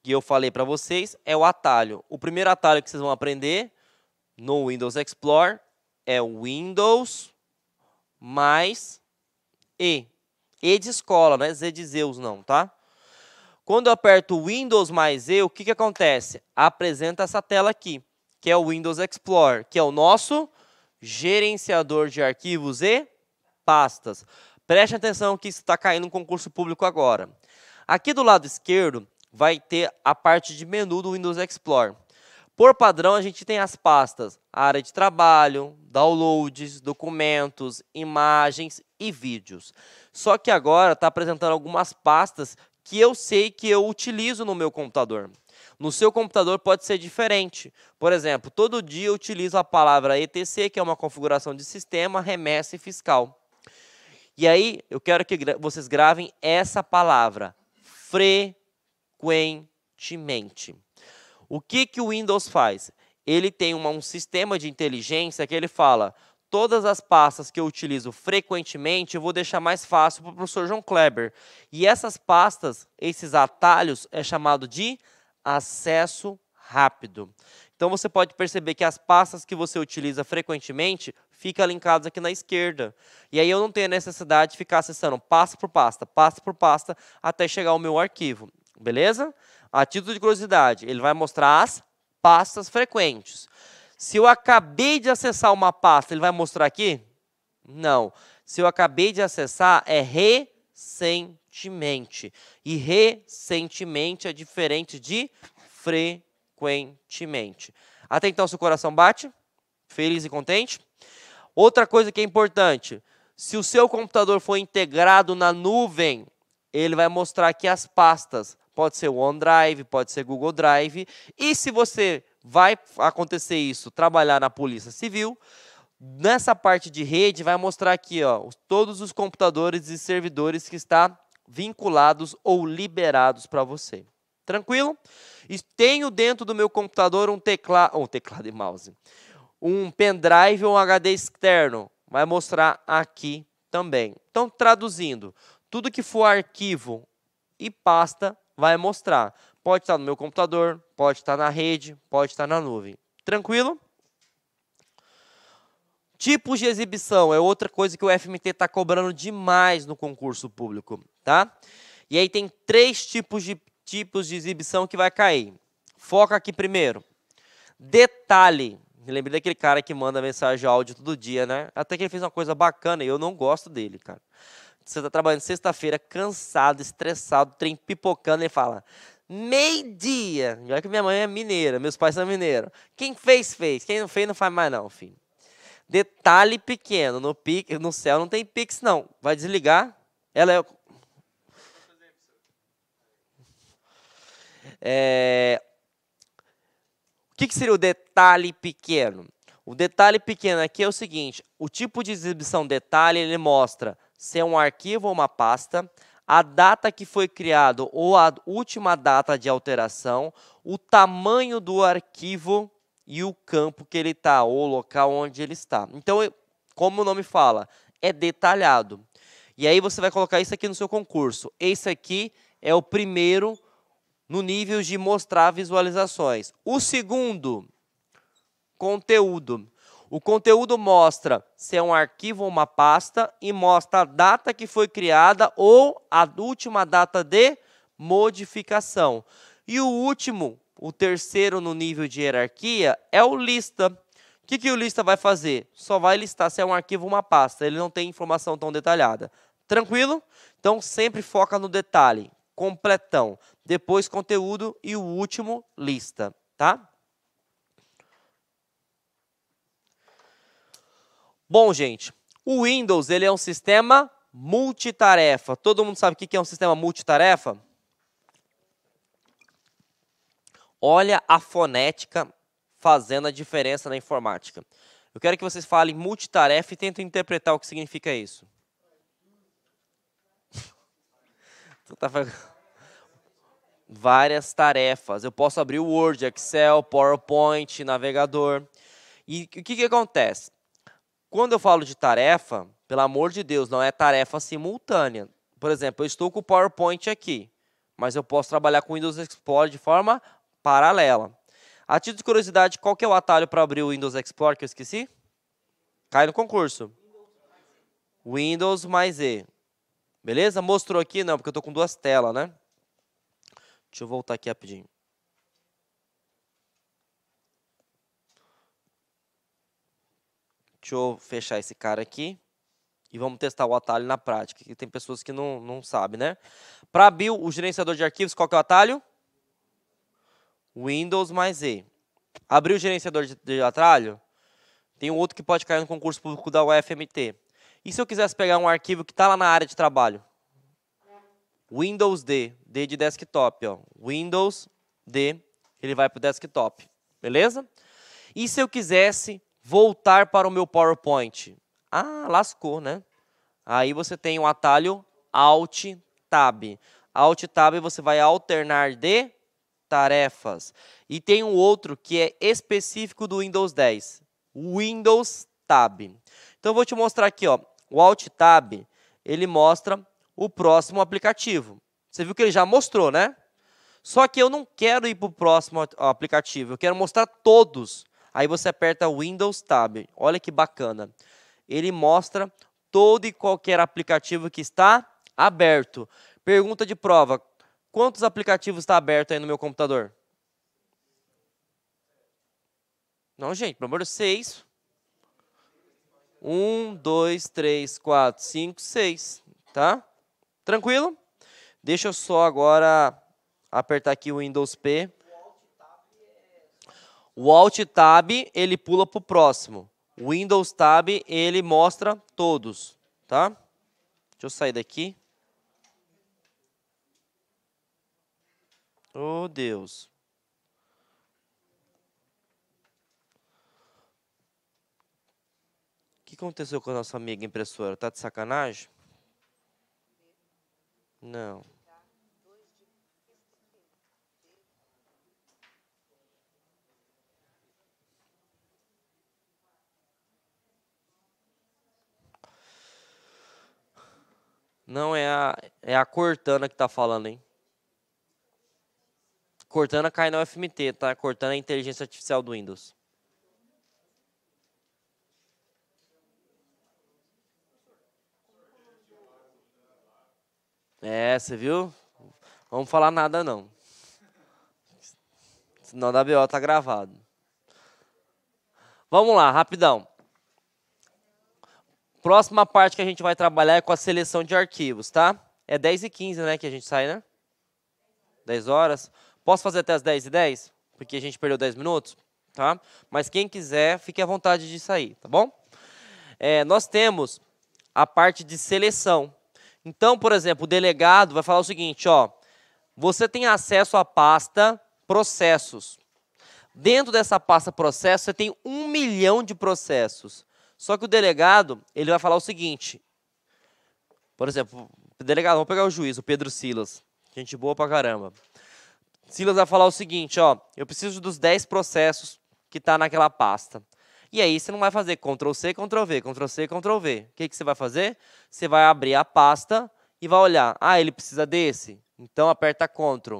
que eu falei para vocês, é o atalho. O primeiro atalho que vocês vão aprender no Windows Explorer é Windows mais E. E de escola, não é Z de Zeus não, tá? Quando eu aperto Windows mais E, o que, que acontece? Apresenta essa tela aqui, que é o Windows Explorer, que é o nosso gerenciador de arquivos e pastas. Preste atenção que isso está caindo um concurso público agora. Aqui do lado esquerdo vai ter a parte de menu do Windows Explorer. Por padrão, a gente tem as pastas área de trabalho, downloads, documentos, imagens e vídeos. Só que agora está apresentando algumas pastas que eu sei que eu utilizo no meu computador. No seu computador pode ser diferente. Por exemplo, todo dia eu utilizo a palavra ETC, que é uma configuração de sistema, remessa e fiscal. E aí, eu quero que vocês gravem essa palavra, frequentemente. O que, que o Windows faz? Ele tem uma, um sistema de inteligência que ele fala, todas as pastas que eu utilizo frequentemente, eu vou deixar mais fácil para o professor João Kleber. E essas pastas, esses atalhos, é chamado de acesso rápido. Então você pode perceber que as pastas que você utiliza frequentemente ficam linkadas aqui na esquerda. E aí eu não tenho a necessidade de ficar acessando pasta por pasta, pasta por pasta, até chegar ao meu arquivo. Beleza? A título de curiosidade, ele vai mostrar as pastas frequentes. Se eu acabei de acessar uma pasta, ele vai mostrar aqui? Não. Se eu acabei de acessar, é recentemente. E recentemente é diferente de frequentemente. Até então, seu coração bate? Feliz e contente? Outra coisa que é importante: se o seu computador for integrado na nuvem, ele vai mostrar aqui as pastas. Pode ser o OneDrive, pode ser Google Drive. E se você vai acontecer isso, trabalhar na Polícia Civil. Nessa parte de rede, vai mostrar aqui ó, todos os computadores e servidores que está vinculados ou liberados para você. Tranquilo? E tenho dentro do meu computador um teclado, um teclado e mouse, um pendrive ou um HD externo. Vai mostrar aqui também. Então, traduzindo, tudo que for arquivo e pasta vai mostrar. Pode estar no meu computador, pode estar na rede, pode estar na nuvem. Tranquilo? Tipos de exibição é outra coisa que o FMT está cobrando demais no concurso público, tá? E aí tem três tipos de, tipos de exibição que vai cair. Foca aqui primeiro. Detalhe. Lembra daquele cara que manda mensagem áudio todo dia, né? Até que ele fez uma coisa bacana e eu não gosto dele, cara. Você está trabalhando sexta-feira, cansado, estressado, trem pipocando, e fala: Meio-dia. Já que minha mãe é mineira, meus pais são mineiros. Quem fez, fez. Quem não fez, não faz mais, não, filho. Detalhe pequeno: no, pique, no céu não tem Pix, não. Vai desligar. Ela é. é... O que, que seria o detalhe pequeno? O detalhe pequeno aqui é o seguinte: o tipo de exibição detalhe ele mostra se é um arquivo ou uma pasta, a data que foi criado ou a última data de alteração, o tamanho do arquivo e o campo que ele está, ou o local onde ele está. Então, como o nome fala, é detalhado. E aí você vai colocar isso aqui no seu concurso. Esse aqui é o primeiro no nível de mostrar visualizações. O segundo, conteúdo. O conteúdo mostra se é um arquivo ou uma pasta e mostra a data que foi criada ou a última data de modificação. E o último, o terceiro no nível de hierarquia, é o lista. O que, que o lista vai fazer? Só vai listar se é um arquivo ou uma pasta. Ele não tem informação tão detalhada. Tranquilo? Então, sempre foca no detalhe. Completão. Depois, conteúdo. E o último, lista. Tá? Bom, gente, o Windows ele é um sistema multitarefa. Todo mundo sabe o que é um sistema multitarefa? Olha a fonética fazendo a diferença na informática. Eu quero que vocês falem multitarefa e tentem interpretar o que significa isso. Então tá Várias tarefas. Eu posso abrir o Word, Excel, PowerPoint, navegador. E o que, que acontece? Quando eu falo de tarefa, pelo amor de Deus, não é tarefa simultânea. Por exemplo, eu estou com o PowerPoint aqui, mas eu posso trabalhar com o Windows Explorer de forma paralela. A título de curiosidade, qual que é o atalho para abrir o Windows Explorer que eu esqueci? Cai no concurso. Windows mais E. Beleza? Mostrou aqui? Não, porque eu estou com duas telas, né? Deixa eu voltar aqui rapidinho. Deixa eu fechar esse cara aqui. E vamos testar o atalho na prática, que tem pessoas que não, não sabem, né? Para abrir o gerenciador de arquivos, qual que é o atalho? Windows mais E. Abrir o gerenciador de, de atalho, tem um outro que pode cair no concurso público da UFMT. E se eu quisesse pegar um arquivo que está lá na área de trabalho? Windows D, D de desktop, ó. Windows D, ele vai para o desktop, beleza? E se eu quisesse voltar para o meu PowerPoint. Ah, lascou, né? Aí você tem o um atalho Alt Tab. Alt Tab você vai alternar de tarefas. E tem um outro que é específico do Windows 10, Windows Tab. Então eu vou te mostrar aqui, ó, o Alt Tab, ele mostra o próximo aplicativo. Você viu que ele já mostrou, né? Só que eu não quero ir para o próximo aplicativo, eu quero mostrar todos. Aí você aperta Windows Tab. Olha que bacana. Ele mostra todo e qualquer aplicativo que está aberto. Pergunta de prova: quantos aplicativos está aberto aí no meu computador? Não, gente, pelo amor de Deus, seis. Um, dois, três, quatro, cinco, seis. Tá? Tranquilo? Deixa eu só agora apertar aqui o Windows P o Alt Tab, ele pula para o próximo. O Windows Tab, ele mostra todos, tá? Deixa eu sair daqui. Oh, Deus. O que aconteceu com a nossa amiga impressora? Tá de sacanagem? Não. Não, é a, é a Cortana que está falando, hein? Cortana cai no FMT, tá? Cortana é a inteligência artificial do Windows. É, você viu? Vamos falar nada não. Senão da BO tá gravado. Vamos lá, rapidão. Próxima parte que a gente vai trabalhar é com a seleção de arquivos, tá? É 10 e 15, né, que a gente sai, né? 10 horas. Posso fazer até as 10 e 10? Porque a gente perdeu 10 minutos, tá? Mas quem quiser, fique à vontade de sair, tá bom? É, nós temos a parte de seleção. Então, por exemplo, o delegado vai falar o seguinte, ó. Você tem acesso à pasta processos. Dentro dessa pasta processos, você tem um milhão de processos. Só que o delegado, ele vai falar o seguinte. Por exemplo, o delegado, vamos pegar o juiz, o Pedro Silas. Gente boa pra caramba. Silas vai falar o seguinte, ó, eu preciso dos 10 processos que tá naquela pasta. E aí você não vai fazer Ctrl C, Ctrl V, Ctrl C, Ctrl V. O que, que você vai fazer? Você vai abrir a pasta e vai olhar. Ah, ele precisa desse? Então aperta Ctrl.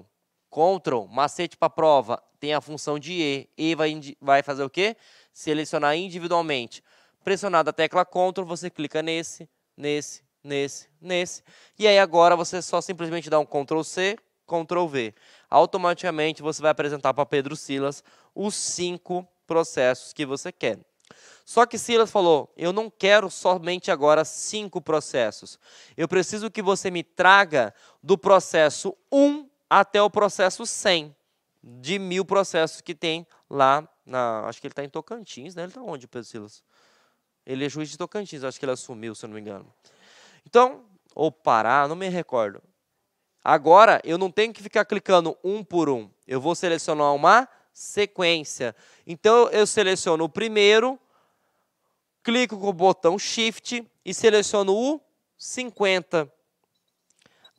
Ctrl, macete para prova, tem a função de E. E vai, vai fazer o quê? Selecionar individualmente pressionada a tecla Ctrl, você clica nesse, nesse, nesse, nesse. E aí agora você só simplesmente dá um Ctrl C, Ctrl V. Automaticamente você vai apresentar para Pedro Silas os cinco processos que você quer. Só que Silas falou: eu não quero somente agora cinco processos. Eu preciso que você me traga do processo 1 até o processo 100, de mil processos que tem lá na. Acho que ele está em Tocantins, né? Ele está onde, Pedro Silas? Ele é juiz de Tocantins, acho que ele assumiu, se eu não me engano. Então, ou Pará, não me recordo. Agora, eu não tenho que ficar clicando um por um. Eu vou selecionar uma sequência. Então, eu seleciono o primeiro, clico com o botão Shift e seleciono o 50.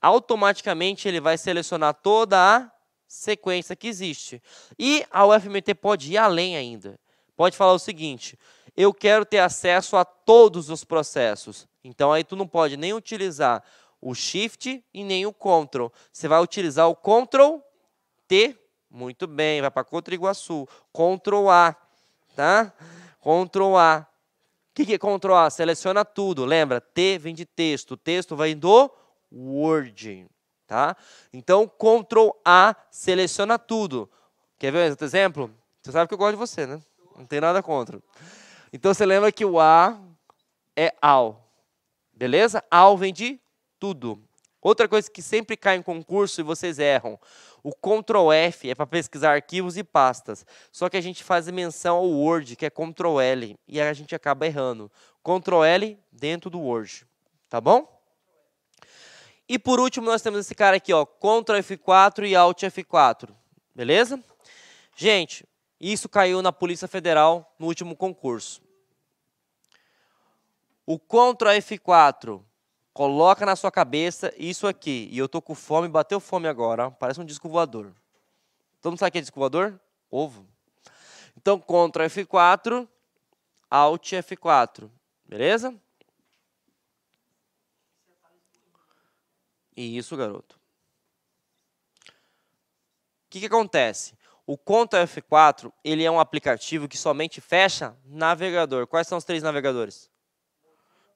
Automaticamente, ele vai selecionar toda a sequência que existe. E a UFMT pode ir além ainda. Pode falar o seguinte, eu quero ter acesso a todos os processos. Então aí tu não pode nem utilizar o shift e nem o Ctrl. Você vai utilizar o Ctrl T, muito bem, vai para contra Iguaçu, A, tá? Ctrl A. O que, que é Ctrl A? Seleciona tudo, lembra? T vem de texto, o texto vem do Word, tá? Então Ctrl A seleciona tudo. Quer ver outro exemplo? Você sabe que eu gosto de você, né? Não tem nada contra. Então você lembra que o A é ao. Beleza? Ao vem de tudo. Outra coisa que sempre cai em concurso e vocês erram. O Ctrl F é para pesquisar arquivos e pastas. Só que a gente faz menção ao Word, que é Ctrl L, e a gente acaba errando. Ctrl L dentro do Word. Tá bom? E por último, nós temos esse cara aqui, ó, Ctrl F4 e Alt F4. Beleza? Gente, isso caiu na Polícia Federal no último concurso. O Ctrl F4 coloca na sua cabeça isso aqui. E eu tô com fome, bateu fome agora. Parece um disco voador. Todo mundo sabe o que é disco voador? Ovo. Então, Ctrl F4, Alt F4. Beleza? Isso, garoto. O que, que acontece? O Conta F4 ele é um aplicativo que somente fecha navegador. Quais são os três navegadores?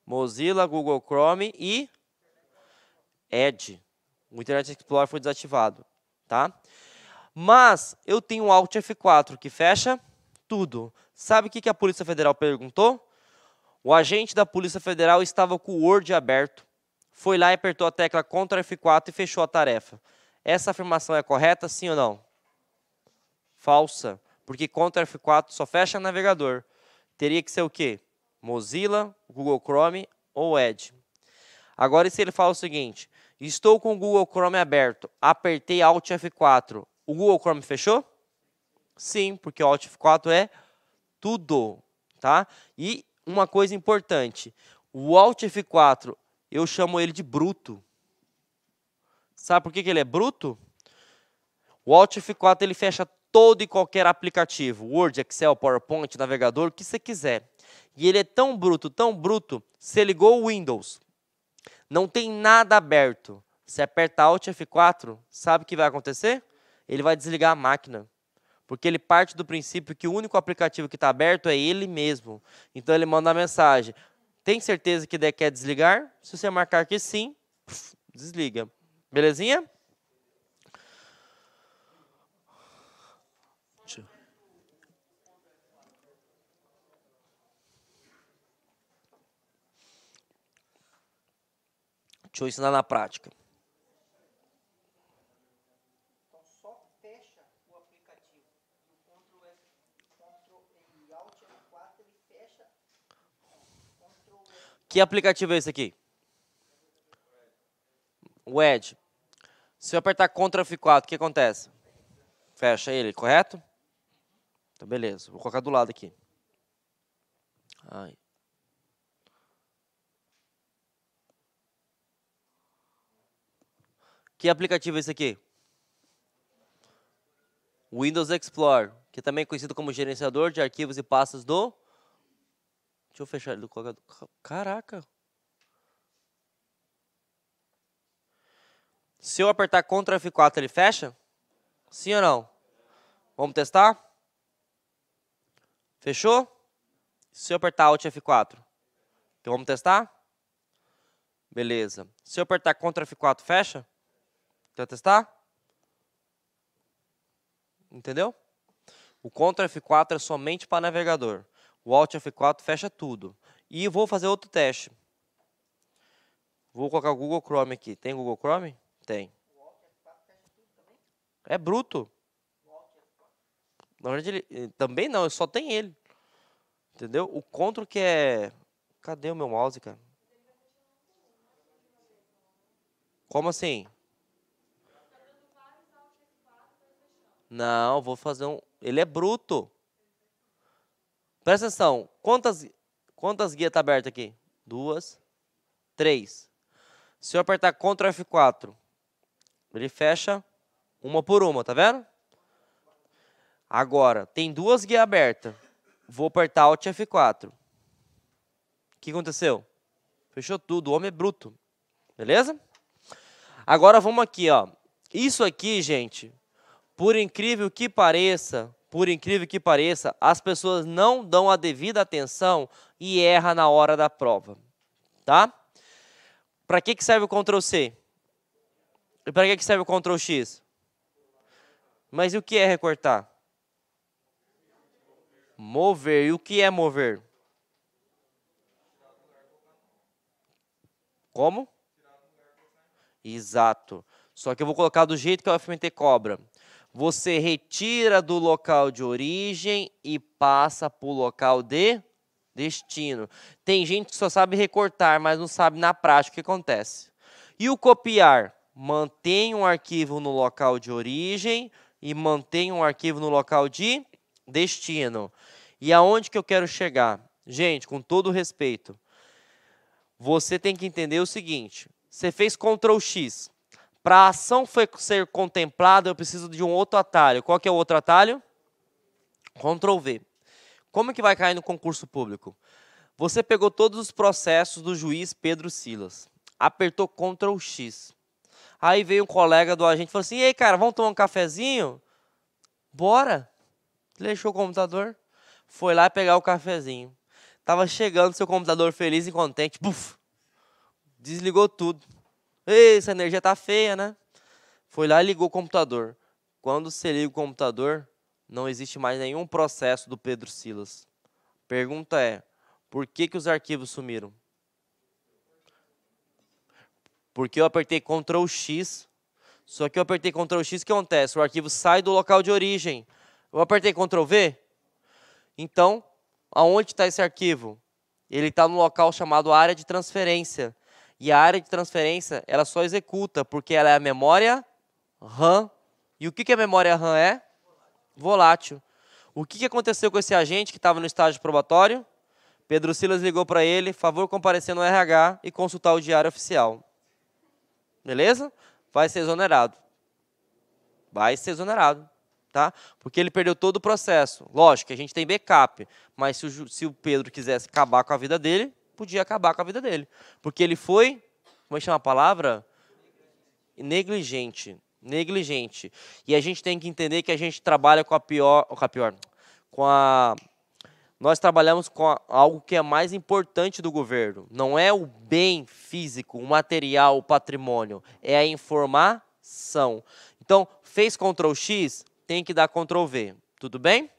Mozilla, Google Chrome e Edge. O Internet Explorer foi desativado, tá? Mas eu tenho o Alt F4 que fecha tudo. Sabe o que a Polícia Federal perguntou? O agente da Polícia Federal estava com o Word aberto, foi lá e apertou a tecla Ctrl F4 e fechou a tarefa. Essa afirmação é correta, sim ou não? Falsa, porque Ctrl F4 só fecha navegador. Teria que ser o quê? Mozilla, Google Chrome ou Edge. Agora, e se ele fala o seguinte: estou com o Google Chrome aberto, apertei Alt F4, o Google Chrome fechou? Sim, porque o Alt F4 é tudo, tá? E uma coisa importante, o Alt F4 eu chamo ele de bruto. Sabe por que, que ele é bruto? O Alt F4 ele fecha todo e qualquer aplicativo, Word, Excel, PowerPoint, navegador, o que você quiser. E ele é tão bruto, tão bruto, se ligou o Windows. Não tem nada aberto. Se aperta Alt F4, sabe o que vai acontecer? Ele vai desligar a máquina. Porque ele parte do princípio que o único aplicativo que está aberto é ele mesmo. Então ele manda a mensagem: Tem certeza que quer desligar? Se você marcar que sim, desliga. Belezinha? Deixa eu ensinar na prática. Que aplicativo é esse aqui? O Edge. Se eu apertar Ctrl F4, o que acontece? Fecha ele, correto? Então, beleza. Vou colocar do lado aqui. Ai. Que aplicativo é esse aqui? Windows Explorer, que também é conhecido como gerenciador de arquivos e pastas do... Deixa eu fechar ele do colocador. Caraca! Se eu apertar Ctrl F4, ele fecha? Sim ou não? Vamos testar? Fechou? Se eu apertar Alt F4, então vamos testar? Beleza. Se eu apertar Ctrl F4, fecha? Quer testar? Entendeu? O Ctrl F4 é somente para navegador. O Alt F4 fecha tudo. E vou fazer outro teste. Vou colocar o Google Chrome aqui. Tem Google Chrome? Tem. É bruto. Na verdade, ele, eh, também não, só tem ele. Entendeu? O Ctrl que é... Cadê o meu mouse, cara? Como assim? Não, vou fazer um. Ele é bruto. Presta atenção. Quantas, quantas guias tá aberta aqui? Duas, três. Se eu apertar Ctrl F4, ele fecha uma por uma, tá vendo? Agora, tem duas guias abertas. Vou apertar Alt F4. O que aconteceu? Fechou tudo, o homem é bruto. Beleza? Agora vamos aqui, ó. Isso aqui, gente, por incrível que pareça, por incrível que pareça, as pessoas não dão a devida atenção e erra na hora da prova, tá? Para que que serve o Ctrl C? E para que que serve o Ctrl X? Mas e o que é recortar? Mover. E o que é mover? Como? Exato. Só que eu vou colocar do jeito que o FMT cobra você retira do local de origem e passa para o local de destino. Tem gente que só sabe recortar, mas não sabe na prática o que acontece. E o copiar? Mantém um arquivo no local de origem e mantém um arquivo no local de destino. E aonde que eu quero chegar? Gente, com todo respeito, você tem que entender o seguinte: você fez Ctrl X, para a ação ser contemplada, eu preciso de um outro atalho. Qual que é o outro atalho? Ctrl V. Como que vai cair no concurso público? Você pegou todos os processos do juiz Pedro Silas, apertou Ctrl X. Aí veio um colega do agente e falou assim: "Ei, cara, vamos tomar um cafezinho? Bora!" Deixou o computador, foi lá pegar o cafezinho. Tava chegando seu computador feliz e contente. Buf! Desligou tudo. Ei, essa energia tá feia, né? Foi lá e ligou o computador. Quando você liga o computador, não existe mais nenhum processo do Pedro Silas. Pergunta é: por que, que os arquivos sumiram? Porque eu apertei Ctrl X, só que eu apertei Ctrl X, o que acontece? O arquivo sai do local de origem. Eu apertei Ctrl V, então, aonde está esse arquivo? Ele está no local chamado área de transferência. E a área de transferência, ela só executa, porque ela é a memória RAM. E o que, que a memória RAM é? Volátil. O que, que aconteceu com esse agente que estava no estágio probatório? Pedro Silas ligou para ele, favor comparecer no RH e consultar o diário oficial. Beleza? Vai ser exonerado. Vai ser exonerado. Tá? Porque ele perdeu todo o processo. Lógico que a gente tem backup, mas se o, se o Pedro quisesse acabar com a vida dele, podia acabar com a vida dele. Porque ele foi, como é que chama a palavra? Negligente. Negligente. E a gente tem que entender que a gente trabalha com a pior. Com a pior. Com a. Nós trabalhamos com a, algo que é mais importante do governo. Não é o bem físico, o material, o patrimônio. É a informação. Então, fez Ctrl X, tem que dar Ctrl V. Tudo bem?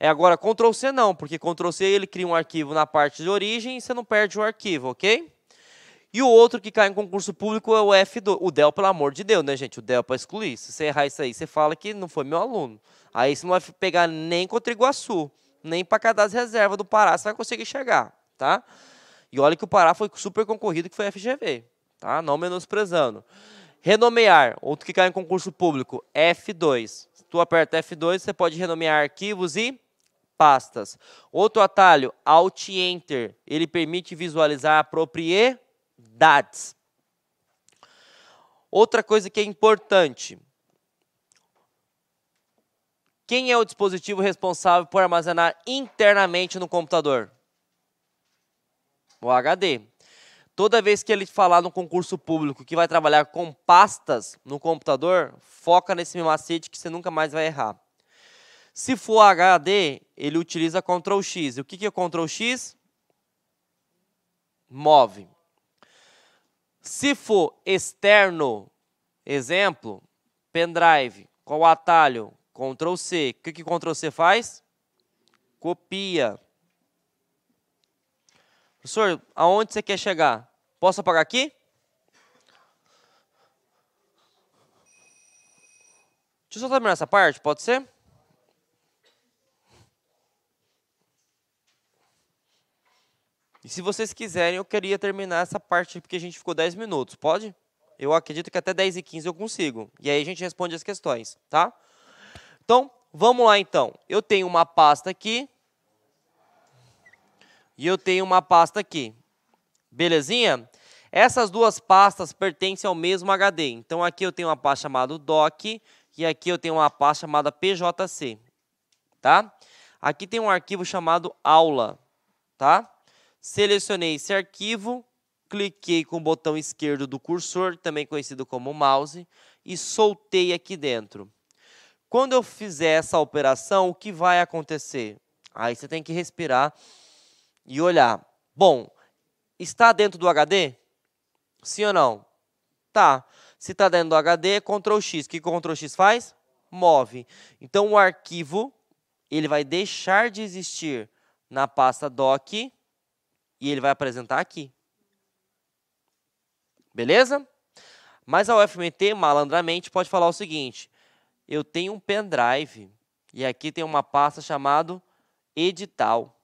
É agora Ctrl C não, porque Ctrl C ele cria um arquivo na parte de origem e você não perde o arquivo, ok? E o outro que cai em concurso público é o F2. O DEL, pelo amor de Deus, né, gente? O DEL é para excluir. Se você errar isso aí, você fala que não foi meu aluno. Aí você não vai pegar nem contra Iguaçu, nem para cadastro reserva do Pará, você vai conseguir chegar, tá? E olha que o Pará foi super concorrido, que foi FGV, tá? Não menosprezando. Renomear, outro que cai em concurso público, F2. Se tu aperta F2, você pode renomear arquivos e pastas. Outro atalho, Alt Enter, ele permite visualizar propriedades. Outra coisa que é importante, quem é o dispositivo responsável por armazenar internamente no computador? O HD. Toda vez que ele falar no concurso público que vai trabalhar com pastas no computador, foca nesse macete que você nunca mais vai errar. Se for HD, ele utiliza Ctrl X. O que, que é Ctrl X? Move. Se for externo, exemplo, pendrive, com o atalho Ctrl C. O que, que Ctrl C faz? Copia. Professor, aonde você quer chegar? Posso apagar aqui? Deixa eu só terminar essa parte, pode ser? E se vocês quiserem, eu queria terminar essa parte porque a gente ficou 10 minutos, pode? Eu acredito que até 10 e 15 eu consigo. E aí a gente responde as questões, tá? Então, vamos lá então. Eu tenho uma pasta aqui. E eu tenho uma pasta aqui. Belezinha? Essas duas pastas pertencem ao mesmo HD. Então, aqui eu tenho uma pasta chamada doc e aqui eu tenho uma pasta chamada pjc, tá? Aqui tem um arquivo chamado aula, tá? selecionei esse arquivo, cliquei com o botão esquerdo do cursor, também conhecido como mouse, e soltei aqui dentro. Quando eu fizer essa operação, o que vai acontecer? Aí você tem que respirar e olhar. Bom, está dentro do HD? Sim ou não? Tá. Se está dentro do HD, Ctrl X. O que Ctrl X faz? Move. Então, o arquivo ele vai deixar de existir na pasta doc e ele vai apresentar aqui. Beleza? Mas a UFMT, malandramente, pode falar o seguinte: eu tenho um pendrive e aqui tem uma pasta chamada edital.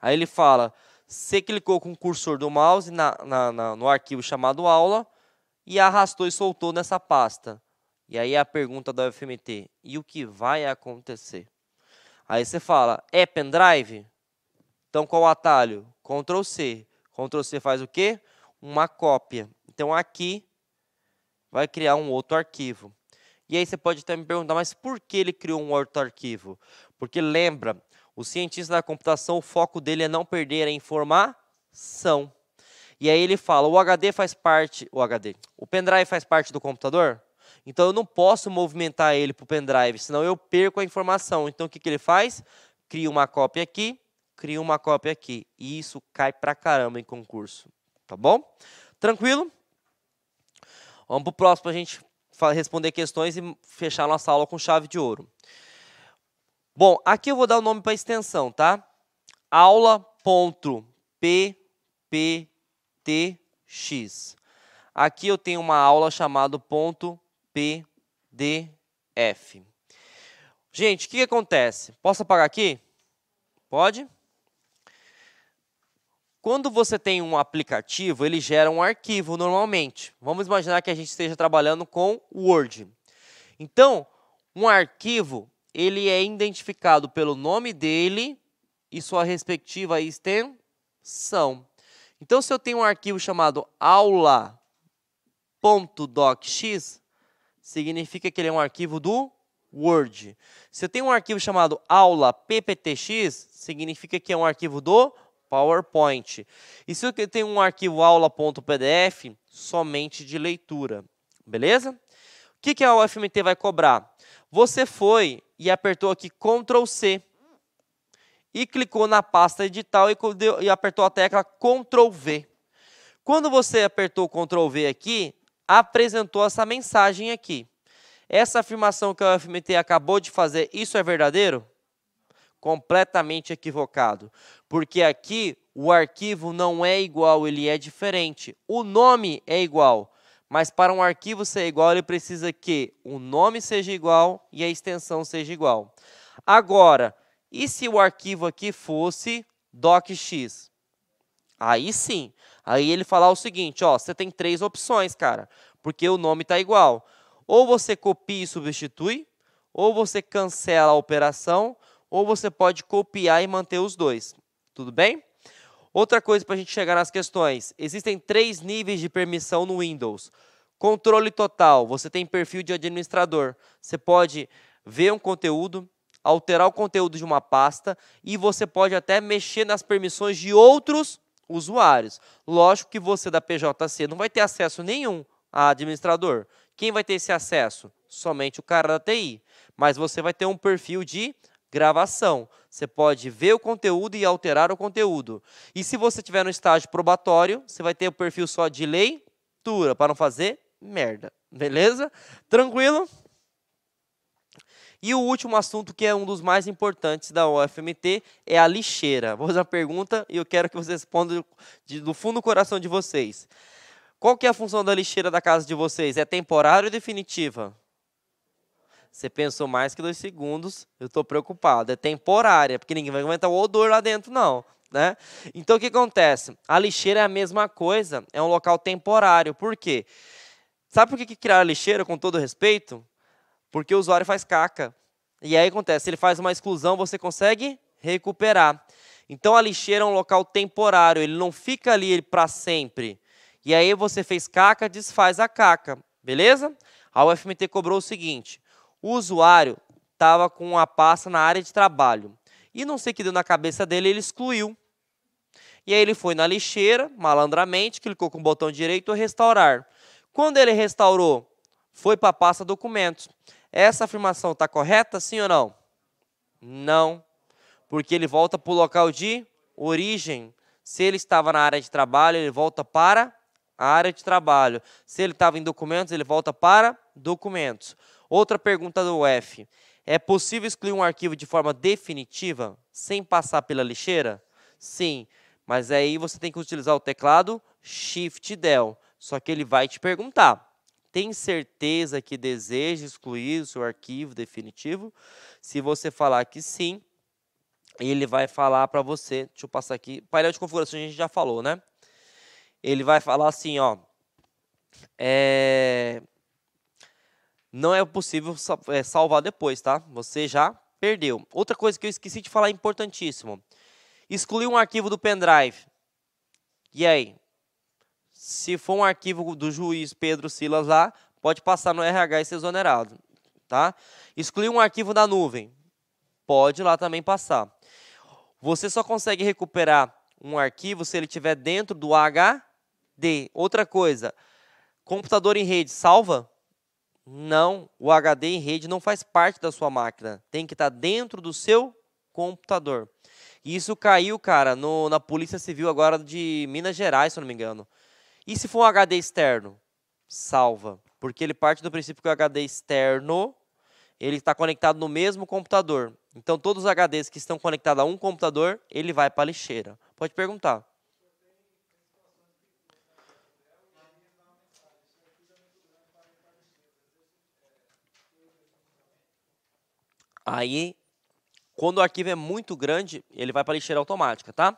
Aí ele fala: você clicou com o cursor do mouse na, na, na, no arquivo chamado aula e arrastou e soltou nessa pasta. E aí a pergunta da UFMT: e o que vai acontecer? Aí você fala: é pendrive? Então, qual o atalho? Ctrl C. Ctrl C faz o quê? Uma cópia. Então, aqui vai criar um outro arquivo. E aí você pode até me perguntar, mas por que ele criou um outro arquivo? Porque lembra, o cientista da computação, o foco dele é não perder a informação. E aí ele fala, o HD faz parte, o HD, o pendrive faz parte do computador? Então eu não posso movimentar ele para o pendrive, senão eu perco a informação. Então o que, que ele faz? Cria uma cópia aqui cria uma cópia aqui. E isso cai pra caramba em concurso. Tá bom? Tranquilo? Vamos pro próximo a gente responder questões e fechar nossa aula com chave de ouro. Bom, aqui eu vou dar o nome para a extensão, tá? aula.pptx. Aqui eu tenho uma aula chamada ponto .pdf. Gente, o que, que acontece? Posso apagar aqui? Pode? Quando você tem um aplicativo, ele gera um arquivo normalmente. Vamos imaginar que a gente esteja trabalhando com Word. Então, um arquivo, ele é identificado pelo nome dele e sua respectiva extensão. Então, se eu tenho um arquivo chamado aula.docx, significa que ele é um arquivo do Word. Se eu tenho um arquivo chamado aula.pptx, significa que é um arquivo do Word. PowerPoint. E se eu tenho um arquivo aula.pdf, somente de leitura, beleza? O que, que a UFMT vai cobrar? Você foi e apertou aqui Ctrl C e clicou na pasta edital e, e apertou a tecla Ctrl V. Quando você apertou Ctrl V aqui, apresentou essa mensagem aqui. Essa afirmação que a UFMT acabou de fazer, isso é verdadeiro? completamente equivocado, porque aqui o arquivo não é igual, ele é diferente. O nome é igual, mas para um arquivo ser igual, ele precisa que o nome seja igual e a extensão seja igual. Agora, e se o arquivo aqui fosse docx? Aí sim, aí ele falar o seguinte, ó, você tem três opções, cara, porque o nome está igual. Ou você copia e substitui, ou você cancela a operação, ou você pode copiar e manter os dois. Tudo bem? Outra coisa para a gente chegar nas questões: existem três níveis de permissão no Windows. Controle total: você tem perfil de administrador. Você pode ver um conteúdo, alterar o conteúdo de uma pasta e você pode até mexer nas permissões de outros usuários. Lógico que você da PJC não vai ter acesso nenhum a administrador. Quem vai ter esse acesso? Somente o cara da TI. Mas você vai ter um perfil de gravação. Você pode ver o conteúdo e alterar o conteúdo. E se você tiver no estágio probatório, você vai ter o perfil só de leitura, para não fazer merda. Beleza? Tranquilo? E o último assunto, que é um dos mais importantes da UFMT, é a lixeira. Vou fazer uma pergunta e eu quero que vocês respondam do fundo do coração de vocês. Qual que é a função da lixeira da casa de vocês? É temporária ou definitiva? Você pensou mais que dois segundos, eu estou preocupado. É temporária, porque ninguém vai aguentar o odor lá dentro, não. Né? Então o que acontece? A lixeira é a mesma coisa, é um local temporário. Por quê? Sabe por que, que criaram a lixeira, com todo respeito? Porque o usuário faz caca. E aí acontece, ele faz uma exclusão, você consegue recuperar. Então a lixeira é um local temporário, ele não fica ali para sempre. E aí você fez caca, desfaz a caca, beleza? A UFMT cobrou o seguinte: o usuário estava com a pasta na área de trabalho. E não sei o que deu na cabeça dele, ele excluiu. E aí ele foi na lixeira, malandramente, clicou com o botão direito restaurar. Quando ele restaurou, foi para a pasta documentos. Essa afirmação está correta, sim ou não? Não, porque ele volta para o local de origem. Se ele estava na área de trabalho, ele volta para a área de trabalho. Se ele estava em documentos, ele volta para documentos. Outra pergunta do F. É possível excluir um arquivo de forma definitiva, sem passar pela lixeira? Sim, mas aí você tem que utilizar o teclado Shift Del. Só que ele vai te perguntar: tem certeza que deseja excluir o seu arquivo definitivo? Se você falar que sim, ele vai falar para você. Deixa eu passar aqui. Painel de configuração a gente já falou, né? Ele vai falar assim, ó. É, não é possível é, salvar depois, tá? Você já perdeu. Outra coisa que eu esqueci de falar importantíssimo. Excluir um arquivo do pendrive. E aí? Se for um arquivo do juiz Pedro Silas lá, pode passar no RH e ser exonerado, tá? Excluir um arquivo da nuvem. Pode lá também passar. Você só consegue recuperar um arquivo se ele estiver dentro do HD. Outra coisa, computador em rede salva? Não, o HD em rede não faz parte da sua máquina. Tem que estar tá dentro do seu computador. isso caiu, cara, no, na Polícia Civil agora de Minas Gerais, se eu não me engano. E se for um HD externo? Salva. Porque ele parte do princípio que o HD externo ele está conectado no mesmo computador. Então, todos os HDs que estão conectados a um computador, ele vai para a lixeira. Pode perguntar. Aí, quando o arquivo é muito grande, ele vai para a lixeira automática, tá?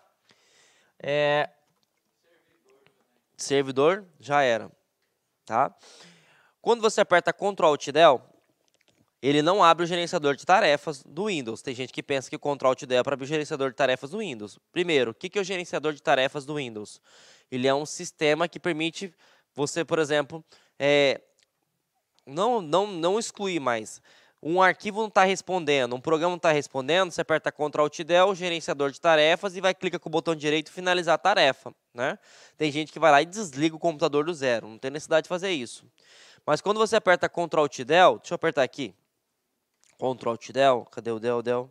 É... Servidor, já era, tá? Quando você aperta Ctrl Alt Del, ele não abre o gerenciador de tarefas do Windows. Tem gente que pensa que Ctrl Alt Del é para abrir o gerenciador de tarefas do Windows. Primeiro, o que é o gerenciador de tarefas do Windows? Ele é um sistema que permite você, por exemplo, é... não, não, não excluir mais, um arquivo não está respondendo, um programa não está respondendo, você aperta Ctrl Alt Del, gerenciador de tarefas, e vai clica com o botão direito finalizar a tarefa. Né? Tem gente que vai lá e desliga o computador do zero, não tem necessidade de fazer isso. Mas quando você aperta Ctrl Alt Del, deixa eu apertar aqui, Ctrl Alt Del, cadê o Del, Del?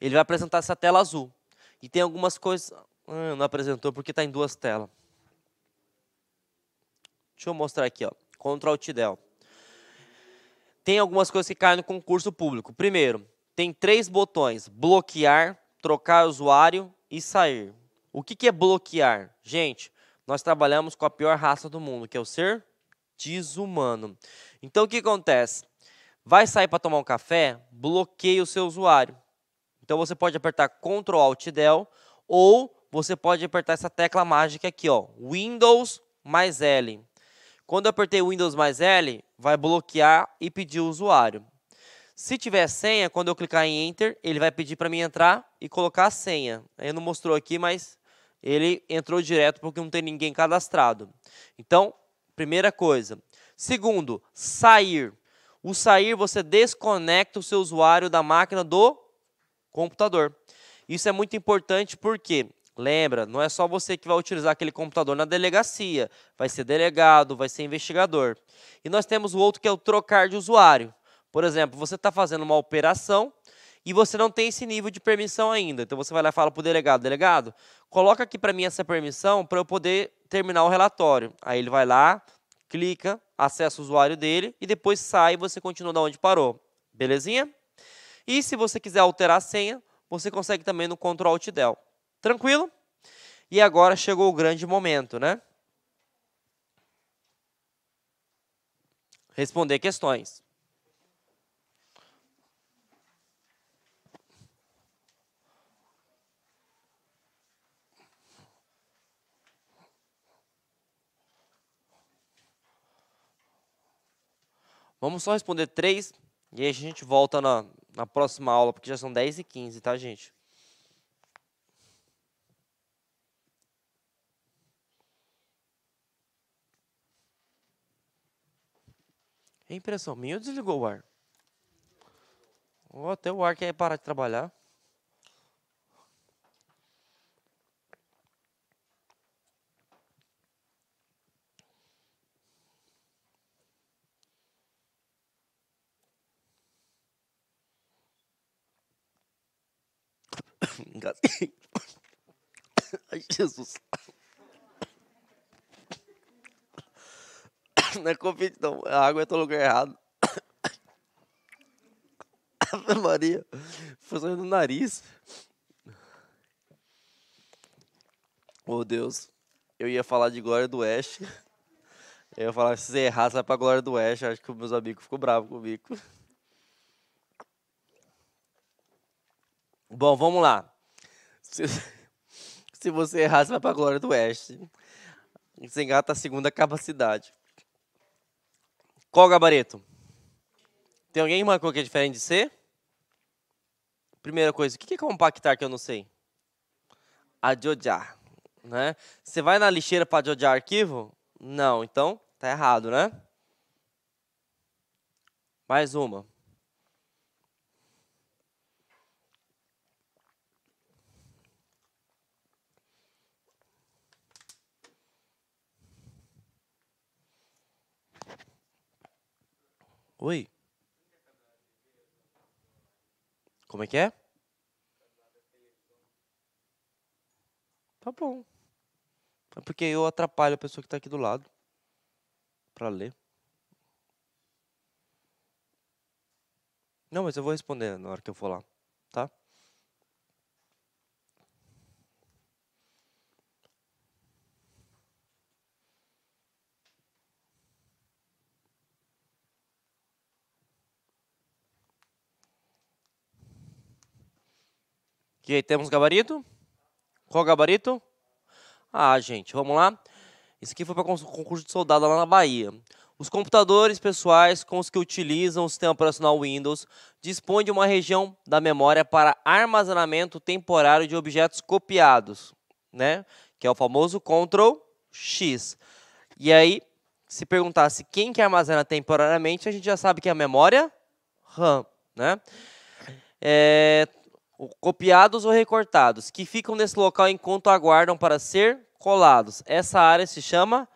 Ele vai apresentar essa tela azul. E tem algumas coisas... Ah, não apresentou porque está em duas telas. Deixa eu mostrar aqui, ó. Ctrl Alt Del tem algumas coisas que caem no concurso público. Primeiro, tem três botões: bloquear, trocar usuário e sair. O que, que é bloquear? Gente, nós trabalhamos com a pior raça do mundo, que é o ser desumano. Então o que acontece? Vai sair para tomar um café? Bloqueia o seu usuário. Então você pode apertar Ctrl Alt Del ou você pode apertar essa tecla mágica aqui, ó, Windows mais L. Quando eu apertei Windows mais L, vai bloquear e pedir o usuário. Se tiver senha, quando eu clicar em Enter, ele vai pedir para mim entrar e colocar a senha. Ele não mostrou aqui, mas ele entrou direto porque não tem ninguém cadastrado. Então, primeira coisa. Segundo, sair. O sair, você desconecta o seu usuário da máquina do computador. Isso é muito importante porque Lembra, não é só você que vai utilizar aquele computador na delegacia, vai ser delegado, vai ser investigador. E nós temos o outro que é o trocar de usuário. Por exemplo, você está fazendo uma operação e você não tem esse nível de permissão ainda. Então você vai lá e fala para o delegado, delegado, coloca aqui para mim essa permissão para eu poder terminar o relatório. Aí ele vai lá, clica, acessa o usuário dele e depois sai e você continua da onde parou. Belezinha? E se você quiser alterar a senha, você consegue também no Ctrl Alt Del. Tranquilo? E agora chegou o grande momento, né? Responder questões. Vamos só responder três e aí a gente volta na, na próxima aula, porque já são 10 e 15, tá, gente? É impressão minha ou desligou o ar? Ou até o ar quer parar de trabalhar. Ai, Jesus. Não é covid, não. A água é todo lugar errado. Ave Maria. Foi saindo nariz. Oh, Deus. Eu ia falar de Glória do Oeste. Eu ia falar, se você errar, sai pra Glória do Oeste. Acho que meus amigos ficou bravo comigo. Bom, vamos lá. Se, se você errar, você vai pra Glória do Oeste. Você engata a segunda capacidade. Qual gabarito? Tem alguém que marcou que é diferente de C? Primeira coisa, o que é compactar que eu não sei? Adiojar, né? Você vai na lixeira para adiojar arquivo? Não, então tá errado, né? Mais uma. Oi? Como é que é? Tá bom. É porque eu atrapalho a pessoa que está aqui do lado para ler. Não, mas eu vou responder na hora que eu for lá. Que aí temos gabarito? Qual gabarito? Ah, gente, vamos lá. Isso aqui foi para concurso de soldado lá na Bahia. Os computadores pessoais com os que utilizam o sistema operacional Windows dispõem de uma região da memória para armazenamento temporário de objetos copiados, né? Que é o famoso Ctrl X. E aí, se perguntasse quem que armazena temporariamente, a gente já sabe que é a memória RAM, né? É, copiados ou recortados, que ficam nesse local enquanto aguardam para ser colados. Essa área se chama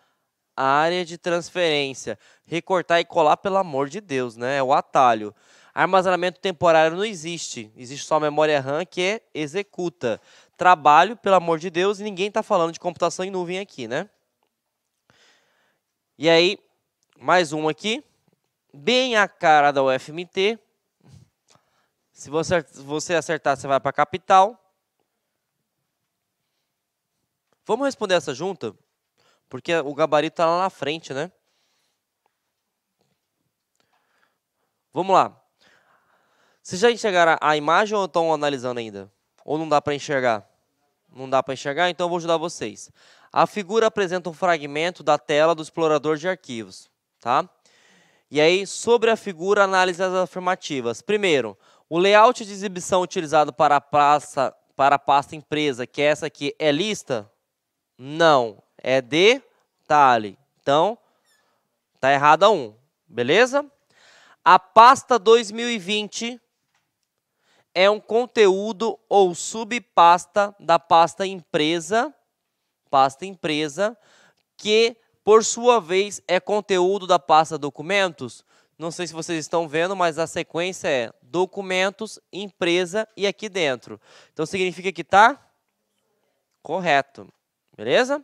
área de transferência. Recortar e colar, pelo amor de Deus, né? É o atalho. Armazenamento temporário não existe. Existe só memória RAM que é executa. Trabalho, pelo amor de Deus, e ninguém está falando de computação em nuvem aqui, né? E aí, mais um aqui. Bem a cara da UFMT, se você, você acertar, você vai para a capital. Vamos responder essa junta? Porque o gabarito está lá na frente, né? Vamos lá. Vocês já enxergaram a imagem ou estão analisando ainda? Ou não dá para enxergar? Não dá para enxergar? Então eu vou ajudar vocês. A figura apresenta um fragmento da tela do explorador de arquivos. Tá? E aí, sobre a figura, análise das afirmativas. Primeiro, o layout de exibição utilizado para a, pasta para a pasta empresa, que é essa aqui, é lista? Não, é detalhe. Então, tá errada um beleza? A pasta 2020 é um conteúdo ou subpasta da pasta empresa, pasta empresa, que por sua vez é conteúdo da pasta documentos. Não sei se vocês estão vendo, mas a sequência é documentos, empresa e aqui dentro. Então significa que está correto. Beleza?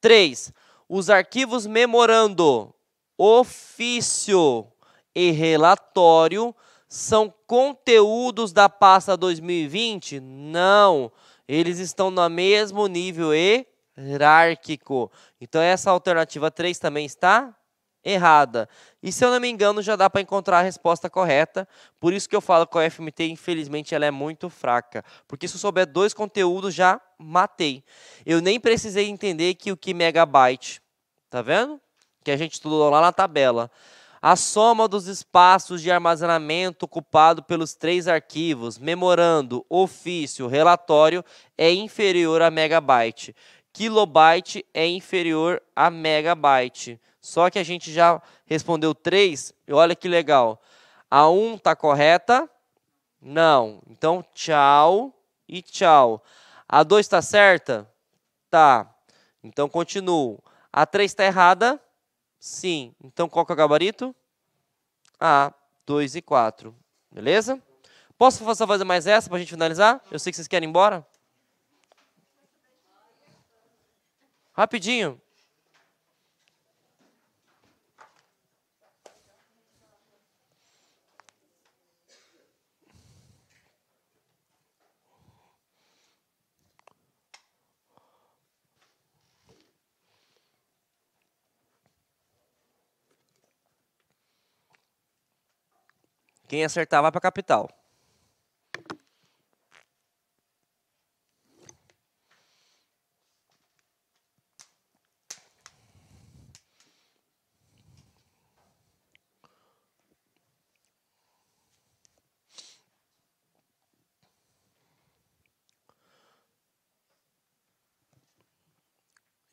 3. Os arquivos memorando, ofício e relatório são conteúdos da pasta 2020? Não. Eles estão no mesmo nível hierárquico. Então essa alternativa 3 também está errada. E se eu não me engano, já dá para encontrar a resposta correta. Por isso que eu falo que a FMT, infelizmente, ela é muito fraca. Porque se eu souber dois conteúdos, já matei. Eu nem precisei entender que o que megabyte, tá vendo? Que a gente estudou lá na tabela. A soma dos espaços de armazenamento ocupado pelos três arquivos, memorando, ofício, relatório, é inferior a megabyte. Kilobyte é inferior a megabyte. Só que a gente já respondeu três, e olha que legal. A um está correta? Não. Então, tchau e tchau. A dois está certa? Tá. Então, continuo. A três está errada? Sim. Então, qual que é o gabarito? A, 2 e 4. Beleza? Posso só fazer mais essa para a gente finalizar? Eu sei que vocês querem ir embora. Rapidinho. Quem acertar vai para a capital.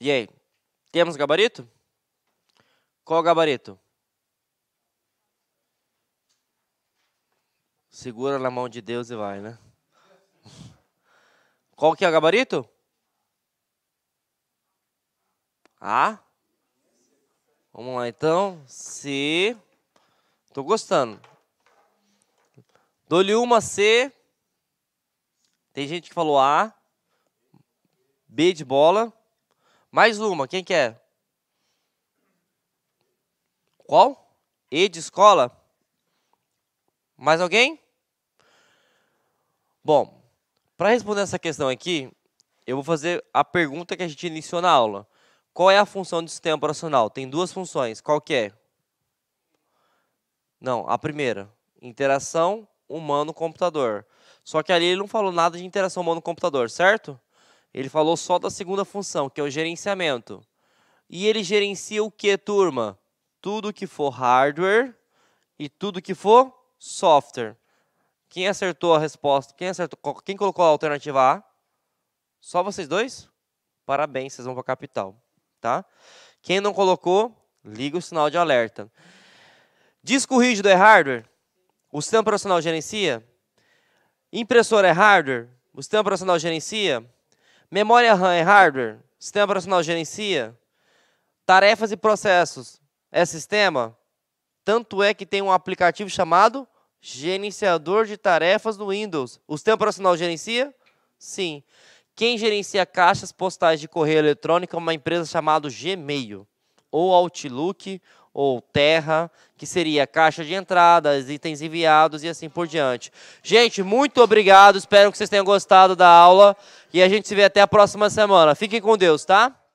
E aí, temos gabarito? Qual gabarito? Segura na mão de Deus e vai, né? Qual que é o gabarito? A? Vamos lá então. C. Tô gostando. Dou-lhe uma C. Tem gente que falou A. B de bola. Mais uma, quem quer? É? Qual? E de escola? Mais alguém? Bom, para responder essa questão aqui, eu vou fazer a pergunta que a gente iniciou na aula. Qual é a função do sistema operacional? Tem duas funções. Qual que é? Não, a primeira. Interação humano-computador. Só que ali ele não falou nada de interação humano-computador, certo? Ele falou só da segunda função, que é o gerenciamento. E ele gerencia o que, turma? Tudo que for hardware e tudo que for software. Quem acertou a resposta? Quem acertou? Quem colocou a alternativa A? Só vocês dois? Parabéns, vocês vão para a capital, tá? Quem não colocou, liga o sinal de alerta. Disco rígido é hardware? O sistema operacional gerencia? Impressora é hardware? O sistema operacional gerencia? Memória RAM é hardware? O sistema operacional gerencia? Tarefas e processos é sistema? Tanto é que tem um aplicativo chamado Gerenciador de tarefas no Windows. O sistema operacional gerencia? Sim. Quem gerencia caixas postais de correio eletrônico é uma empresa chamada Gmail, ou Outlook, ou Terra, que seria caixa de entrada, itens enviados e assim por diante. Gente, muito obrigado. Espero que vocês tenham gostado da aula. E a gente se vê até a próxima semana. Fiquem com Deus, tá?